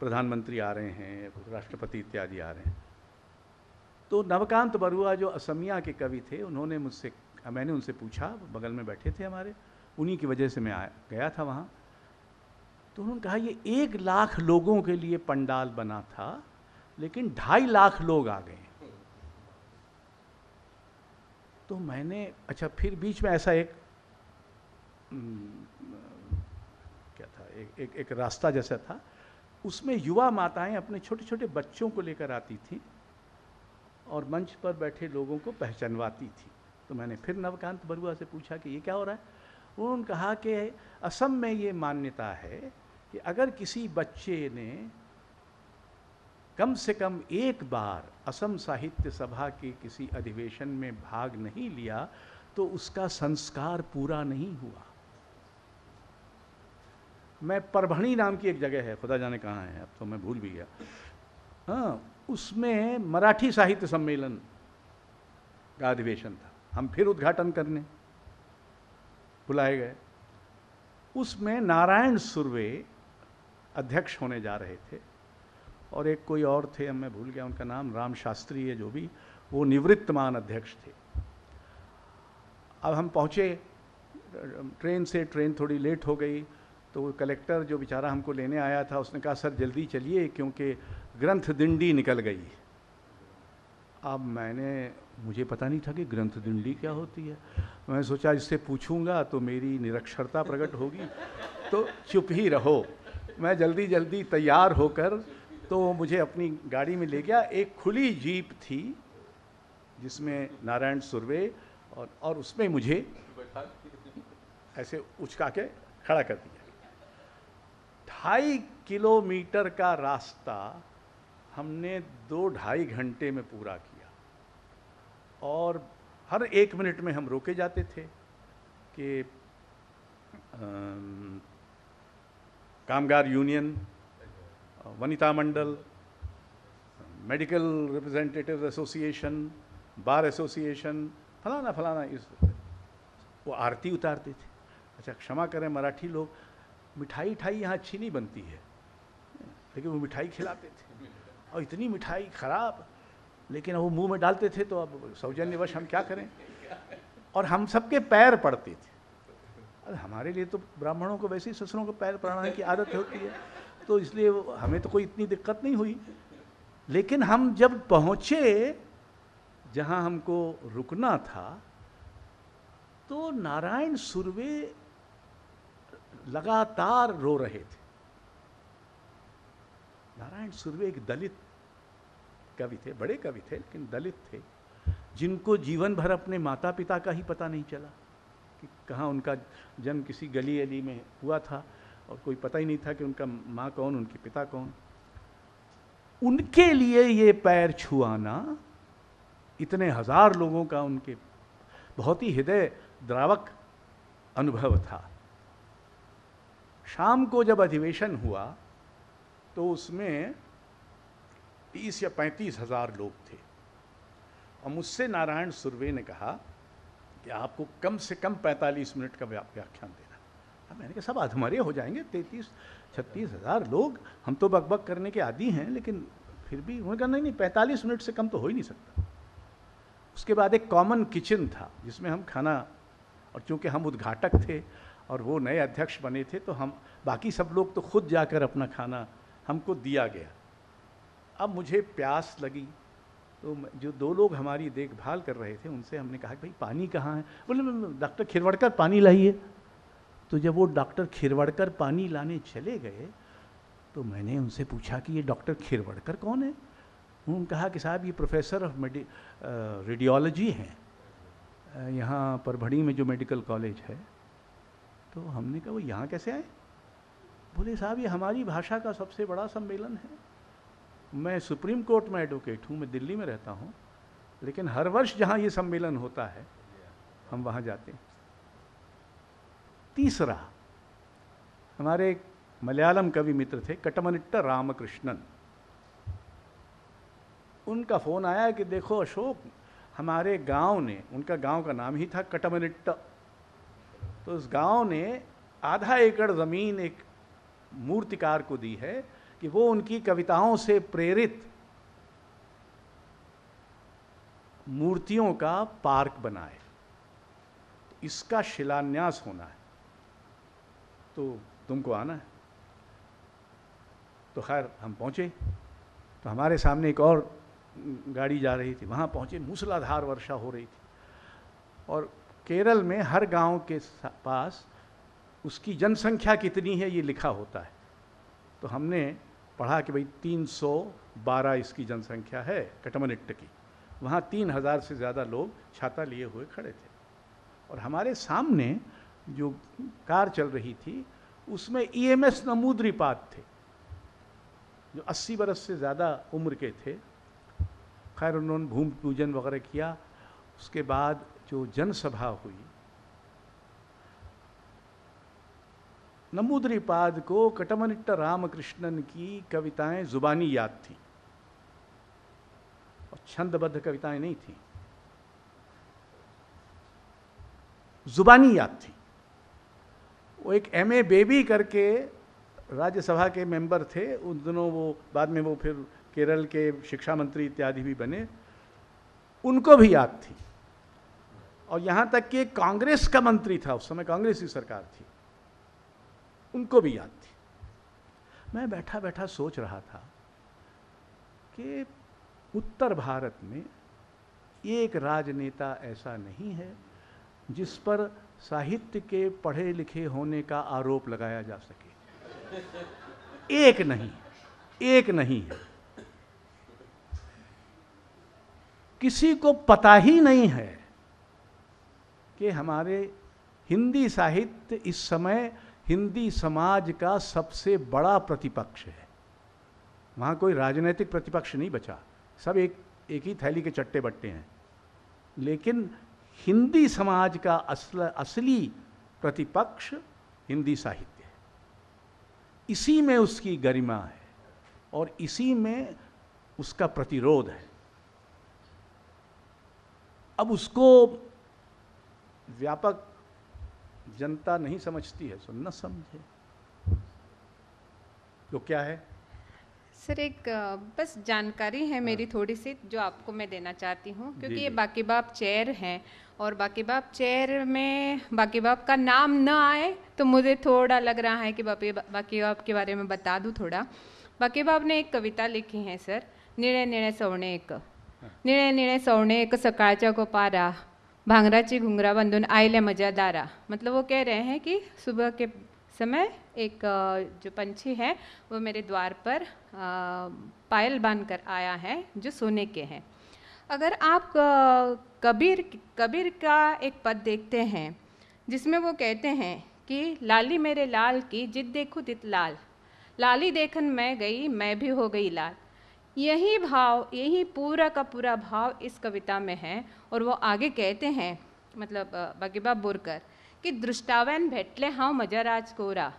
प्रधानमंत्री आ रहे हैं राष्ट्रपति इत्यादि आ रहे हैं तो नवकांत बरुआ जो असमिया के कवि थे उन्होंने मुझसे मैंने उनसे पूछा बगल में बैठे थे हमारे उन्हीं की वजह से मैं आया गया था वहाँ तो उन्होंने कहा ये एक लाख लोगों के लिए पंडाल बना था लेकिन ढाई लाख लोग आ गए तो मैंने अच्छा फिर बीच में ऐसा एक हम्म, क्या था एक एक, एक रास्ता जैसा था उसमें युवा माताएं अपने छोटे छोटे बच्चों को लेकर आती थी और मंच पर बैठे लोगों को पहचानवाती थी तो मैंने फिर नवकांत बरुआ से पूछा कि ये क्या हो रहा है उन्होंने कहा कि असम में ये मान्यता है कि अगर किसी बच्चे ने कम से कम एक बार असम साहित्य सभा के किसी अधिवेशन में भाग नहीं लिया तो उसका संस्कार पूरा नहीं हुआ मैं परभणी नाम की एक जगह है खुदा जाने कहाँ है अब तो मैं भूल भी गया हाँ उसमें मराठी साहित्य सम्मेलन का अधिवेशन था हम फिर उद्घाटन करने बुलाए गए उसमें नारायण सुरवे अध्यक्ष होने जा रहे थे और एक कोई और थे मैं भूल गया उनका नाम राम शास्त्री है जो भी वो निवृत्तमान अध्यक्ष थे अब हम पहुँचे ट्रेन से ट्रेन थोड़ी लेट हो गई तो कलेक्टर जो बेचारा हमको लेने आया था उसने कहा सर जल्दी चलिए क्योंकि ग्रंथ दिंडी निकल गई अब मैंने मुझे पता नहीं था कि ग्रंथ दिंडी क्या होती है मैं सोचा इससे पूछूंगा तो मेरी निरक्षरता प्रकट होगी तो चुप ही रहो मैं जल्दी जल्दी तैयार होकर तो मुझे अपनी गाड़ी में ले गया एक खुली जीप थी जिसमें नारायण सुरवे और और उसमें मुझे ऐसे उचका के खड़ा कर दिया ढाई किलोमीटर का रास्ता हमने दो ढाई घंटे में पूरा किया और हर एक मिनट में हम रोके जाते थे कि कामगार union Vanita Mandal medical representative association bar association फलाना फलाना इस वो आरती उतारते थे अच्छा क्षमा करें मराठी लोग मिठाई उठाई यहाँ अच्छी नहीं बनती है लेकिन वो मिठाई खिलाते थे और इतनी मिठाई खराब लेकिन वो मुंह में डालते थे तो अब सौजन्यवश हम क्या करें और हम सबके पैर पड़ते थे अरे हमारे लिए तो ब्राह्मणों को वैसे ही ससुरों को पैर पड़ाने की आदत होती है तो इसलिए हमें तो कोई इतनी दिक्कत नहीं हुई लेकिन हम जब पहुँचे जहाँ हमको रुकना था तो नारायण सुरवे लगातार रो रहे थे नारायण सुर्वे एक दलित कवि थे बड़े कवि थे लेकिन दलित थे जिनको जीवन भर अपने माता पिता का ही पता नहीं चला कि कहाँ उनका जन्म किसी गली अली में हुआ था और कोई पता ही नहीं था कि उनका माँ कौन उनके पिता कौन उनके लिए ये पैर छुआना इतने हजार लोगों का उनके बहुत ही हृदय द्रावक अनुभव था शाम को जब अधिवेशन हुआ तो उसमें तीस या पैंतीस हज़ार लोग थे और मुझसे नारायण सुरवे ने कहा कि आपको कम से कम पैंतालीस मिनट का व्याख्यान देना अब मैंने कहा सब अधमरे हो जाएंगे तैंतीस छत्तीस हज़ार लोग हम तो बकबक करने के आदि हैं लेकिन फिर भी उन्होंने कहा नहीं नहीं पैंतालीस मिनट से कम तो हो ही नहीं सकता उसके बाद एक कॉमन किचन था जिसमें हम खाना और चूँकि हम उद्घाटक थे और वो नए अध्यक्ष बने थे तो हम बाकी सब लोग तो खुद जाकर अपना खाना हमको दिया गया अब मुझे प्यास लगी तो जो दो लोग हमारी देखभाल कर रहे थे उनसे हमने कहा कि भाई पानी कहाँ है बोले डॉक्टर खिरवड़कर पानी लाइए तो जब वो डॉक्टर खिरवड़कर पानी लाने चले गए तो मैंने उनसे पूछा कि ये डॉक्टर खिरवड़कर कौन है उन्होंने कहा कि साहब ये प्रोफेसर ऑफ मेडि रेडियोलॉजी हैं यहाँ परभड़ी में जो मेडिकल कॉलेज है तो हमने कहा वो यहाँ कैसे आए बोले साहब ये हमारी भाषा का सबसे बड़ा सम्मेलन है मैं सुप्रीम कोर्ट में एडवोकेट हूँ मैं दिल्ली में रहता हूँ लेकिन हर वर्ष जहाँ ये सम्मेलन होता है हम वहाँ जाते हैं तीसरा हमारे एक मलयालम कवि मित्र थे कटमनिट्ट रामकृष्णन उनका फ़ोन आया कि देखो अशोक हमारे गांव ने उनका गांव का नाम ही था कटमनिट्ट तो उस गांव ने आधा एकड़ ज़मीन एक मूर्तिकार को दी है कि वो उनकी कविताओं से प्रेरित मूर्तियों का पार्क बनाए तो इसका शिलान्यास होना है तो तुमको आना है तो खैर हम पहुंचे तो हमारे सामने एक और गाड़ी जा रही थी वहां पहुंचे मूसलाधार वर्षा हो रही थी और केरल में हर गांव के पास उसकी जनसंख्या कितनी है ये लिखा होता है तो हमने पढ़ा कि भाई 312 इसकी जनसंख्या है कटमनिट्ट की वहाँ 3000 से ज़्यादा लोग छाता लिए हुए खड़े थे और हमारे सामने जो कार चल रही थी उसमें ईएमएस e नमूद्रीपात थे जो 80 बरस से ज़्यादा उम्र के थे खैर उन्होंने भूमि पूजन वगैरह किया उसके बाद जो जनसभा हुई पाद को कटमनिट्ट रामकृष्णन की कविताएं जुबानी याद थी और छंदबद्ध कविताएं नहीं थी जुबानी याद थी वो एक एम ए बेबी करके राज्यसभा के मेंबर थे उन दिनों वो बाद में वो फिर केरल के शिक्षा मंत्री इत्यादि भी बने उनको भी याद थी और यहाँ तक कि कांग्रेस का मंत्री था उस समय कांग्रेस की सरकार थी उनको भी याद थी मैं बैठा बैठा सोच रहा था कि उत्तर भारत में एक राजनेता ऐसा नहीं है जिस पर साहित्य के पढ़े लिखे होने का आरोप लगाया जा सके एक नहीं एक नहीं है किसी को पता ही नहीं है कि हमारे हिंदी साहित्य इस समय हिंदी समाज का सबसे बड़ा प्रतिपक्ष है वहाँ कोई राजनीतिक प्रतिपक्ष नहीं बचा सब एक एक ही थैली के चट्टे बट्टे हैं लेकिन हिंदी समाज का असल असली प्रतिपक्ष हिंदी साहित्य है इसी में उसकी गरिमा है और इसी में उसका प्रतिरोध है अब उसको व्यापक जनता नहीं समझती है सो न समझे तो क्या है सर एक बस जानकारी है मेरी हाँ। थोड़ी सी जो आपको मैं देना चाहती हूँ क्योंकि ये बाकी बाप चेयर हैं और बाकी बाप चेयर में बाकी बाप का नाम न आए तो मुझे थोड़ा लग रहा है कि बाकी बाकी बाप के बारे में बता दूँ थोड़ा बाकी बाप ने एक कविता लिखी है सर निर्णय निर्णय सवणे एक हाँ। निर्णय निर्णय सवणे एक सकाळच्या गोपारा भांगरा ची घुंगरा बांधून आयल मजा दारा मतलब वो कह रहे हैं कि सुबह के समय एक जो पंछी है वो मेरे द्वार पर पायल बांध कर आया है जो सोने के हैं अगर आप कबीर कबीर का एक पद देखते हैं जिसमें वो कहते हैं कि लाली मेरे लाल की जिद देखो तित लाल लाली देखन मैं गई मैं भी हो गई लाल यही भाव यही पूरा का पूरा भाव इस कविता में है और वो आगे कहते हैं मतलब बगीबा बोरकर कि दृष्टावन भेटले हाँ मजा राजकोरा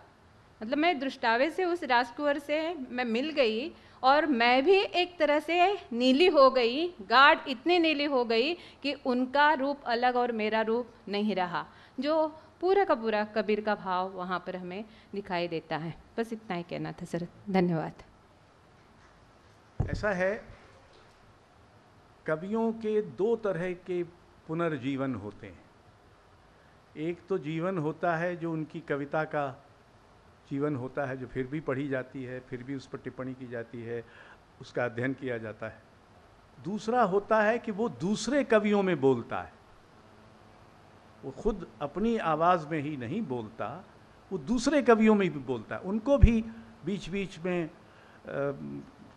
मतलब मैं दृष्टावे से उस राजकुंवर से मैं मिल गई और मैं भी एक तरह से नीली हो गई गार्ड इतनी नीली हो गई कि उनका रूप अलग और मेरा रूप नहीं रहा जो पूरा का पूरा कबीर का भाव वहाँ पर हमें दिखाई देता है बस इतना ही कहना था सर धन्यवाद ऐसा है कवियों के दो तरह के पुनर्जीवन होते हैं एक तो जीवन होता है जो उनकी कविता का जीवन होता है जो फिर भी पढ़ी जाती है फिर भी उस पर टिप्पणी की जाती है उसका अध्ययन किया जाता है दूसरा होता है कि वो दूसरे कवियों में बोलता है वो खुद अपनी आवाज़ में ही नहीं बोलता वो दूसरे कवियों में भी बोलता है उनको भी बीच बीच में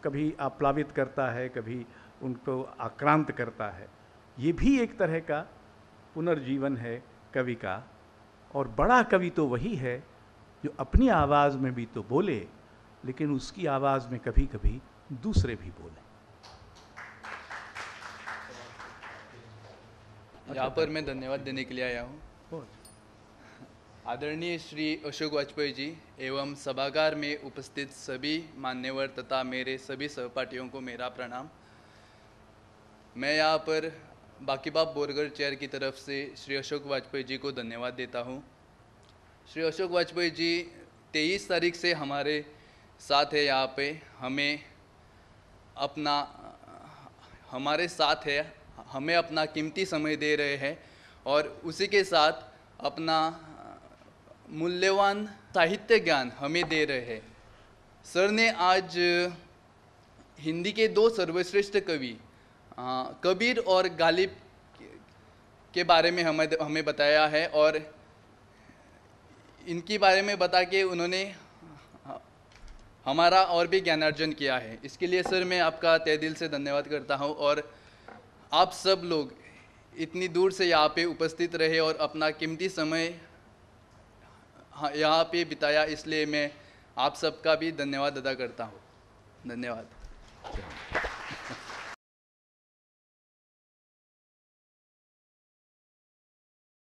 कभी आप्लावित करता है कभी उनको आक्रांत करता है ये भी एक तरह का पुनर्जीवन है कवि का और बड़ा कवि तो वही है जो अपनी आवाज़ में भी तो बोले लेकिन उसकी आवाज़ में कभी कभी दूसरे भी बोले यहाँ पर मैं धन्यवाद देने के लिए आया हूँ आदरणीय श्री अशोक वाजपेयी जी एवं सभागार में उपस्थित सभी मान्यवर तथा मेरे सभी सहपाठियों को मेरा प्रणाम मैं यहाँ पर बाकीबाब बोरगर चेयर की तरफ से श्री अशोक वाजपेयी जी को धन्यवाद देता हूँ श्री अशोक वाजपेयी जी तेईस तारीख से हमारे साथ है यहाँ पे हमें अपना हमारे साथ है हमें अपना कीमती समय दे रहे हैं और उसी के साथ अपना मूल्यवान साहित्य ज्ञान हमें दे रहे हैं सर ने आज हिंदी के दो सर्वश्रेष्ठ कवि कबीर और गालिब के बारे में हमें हमें बताया है और इनके बारे में बता के उन्होंने हमारा और भी ज्ञानार्जन किया है इसके लिए सर मैं आपका तय दिल से धन्यवाद करता हूँ और आप सब लोग इतनी दूर से यहाँ पे उपस्थित रहे और अपना कीमती समय हाँ यहाँ पे बिताया इसलिए मैं आप सबका भी धन्यवाद अदा करता हूँ धन्यवाद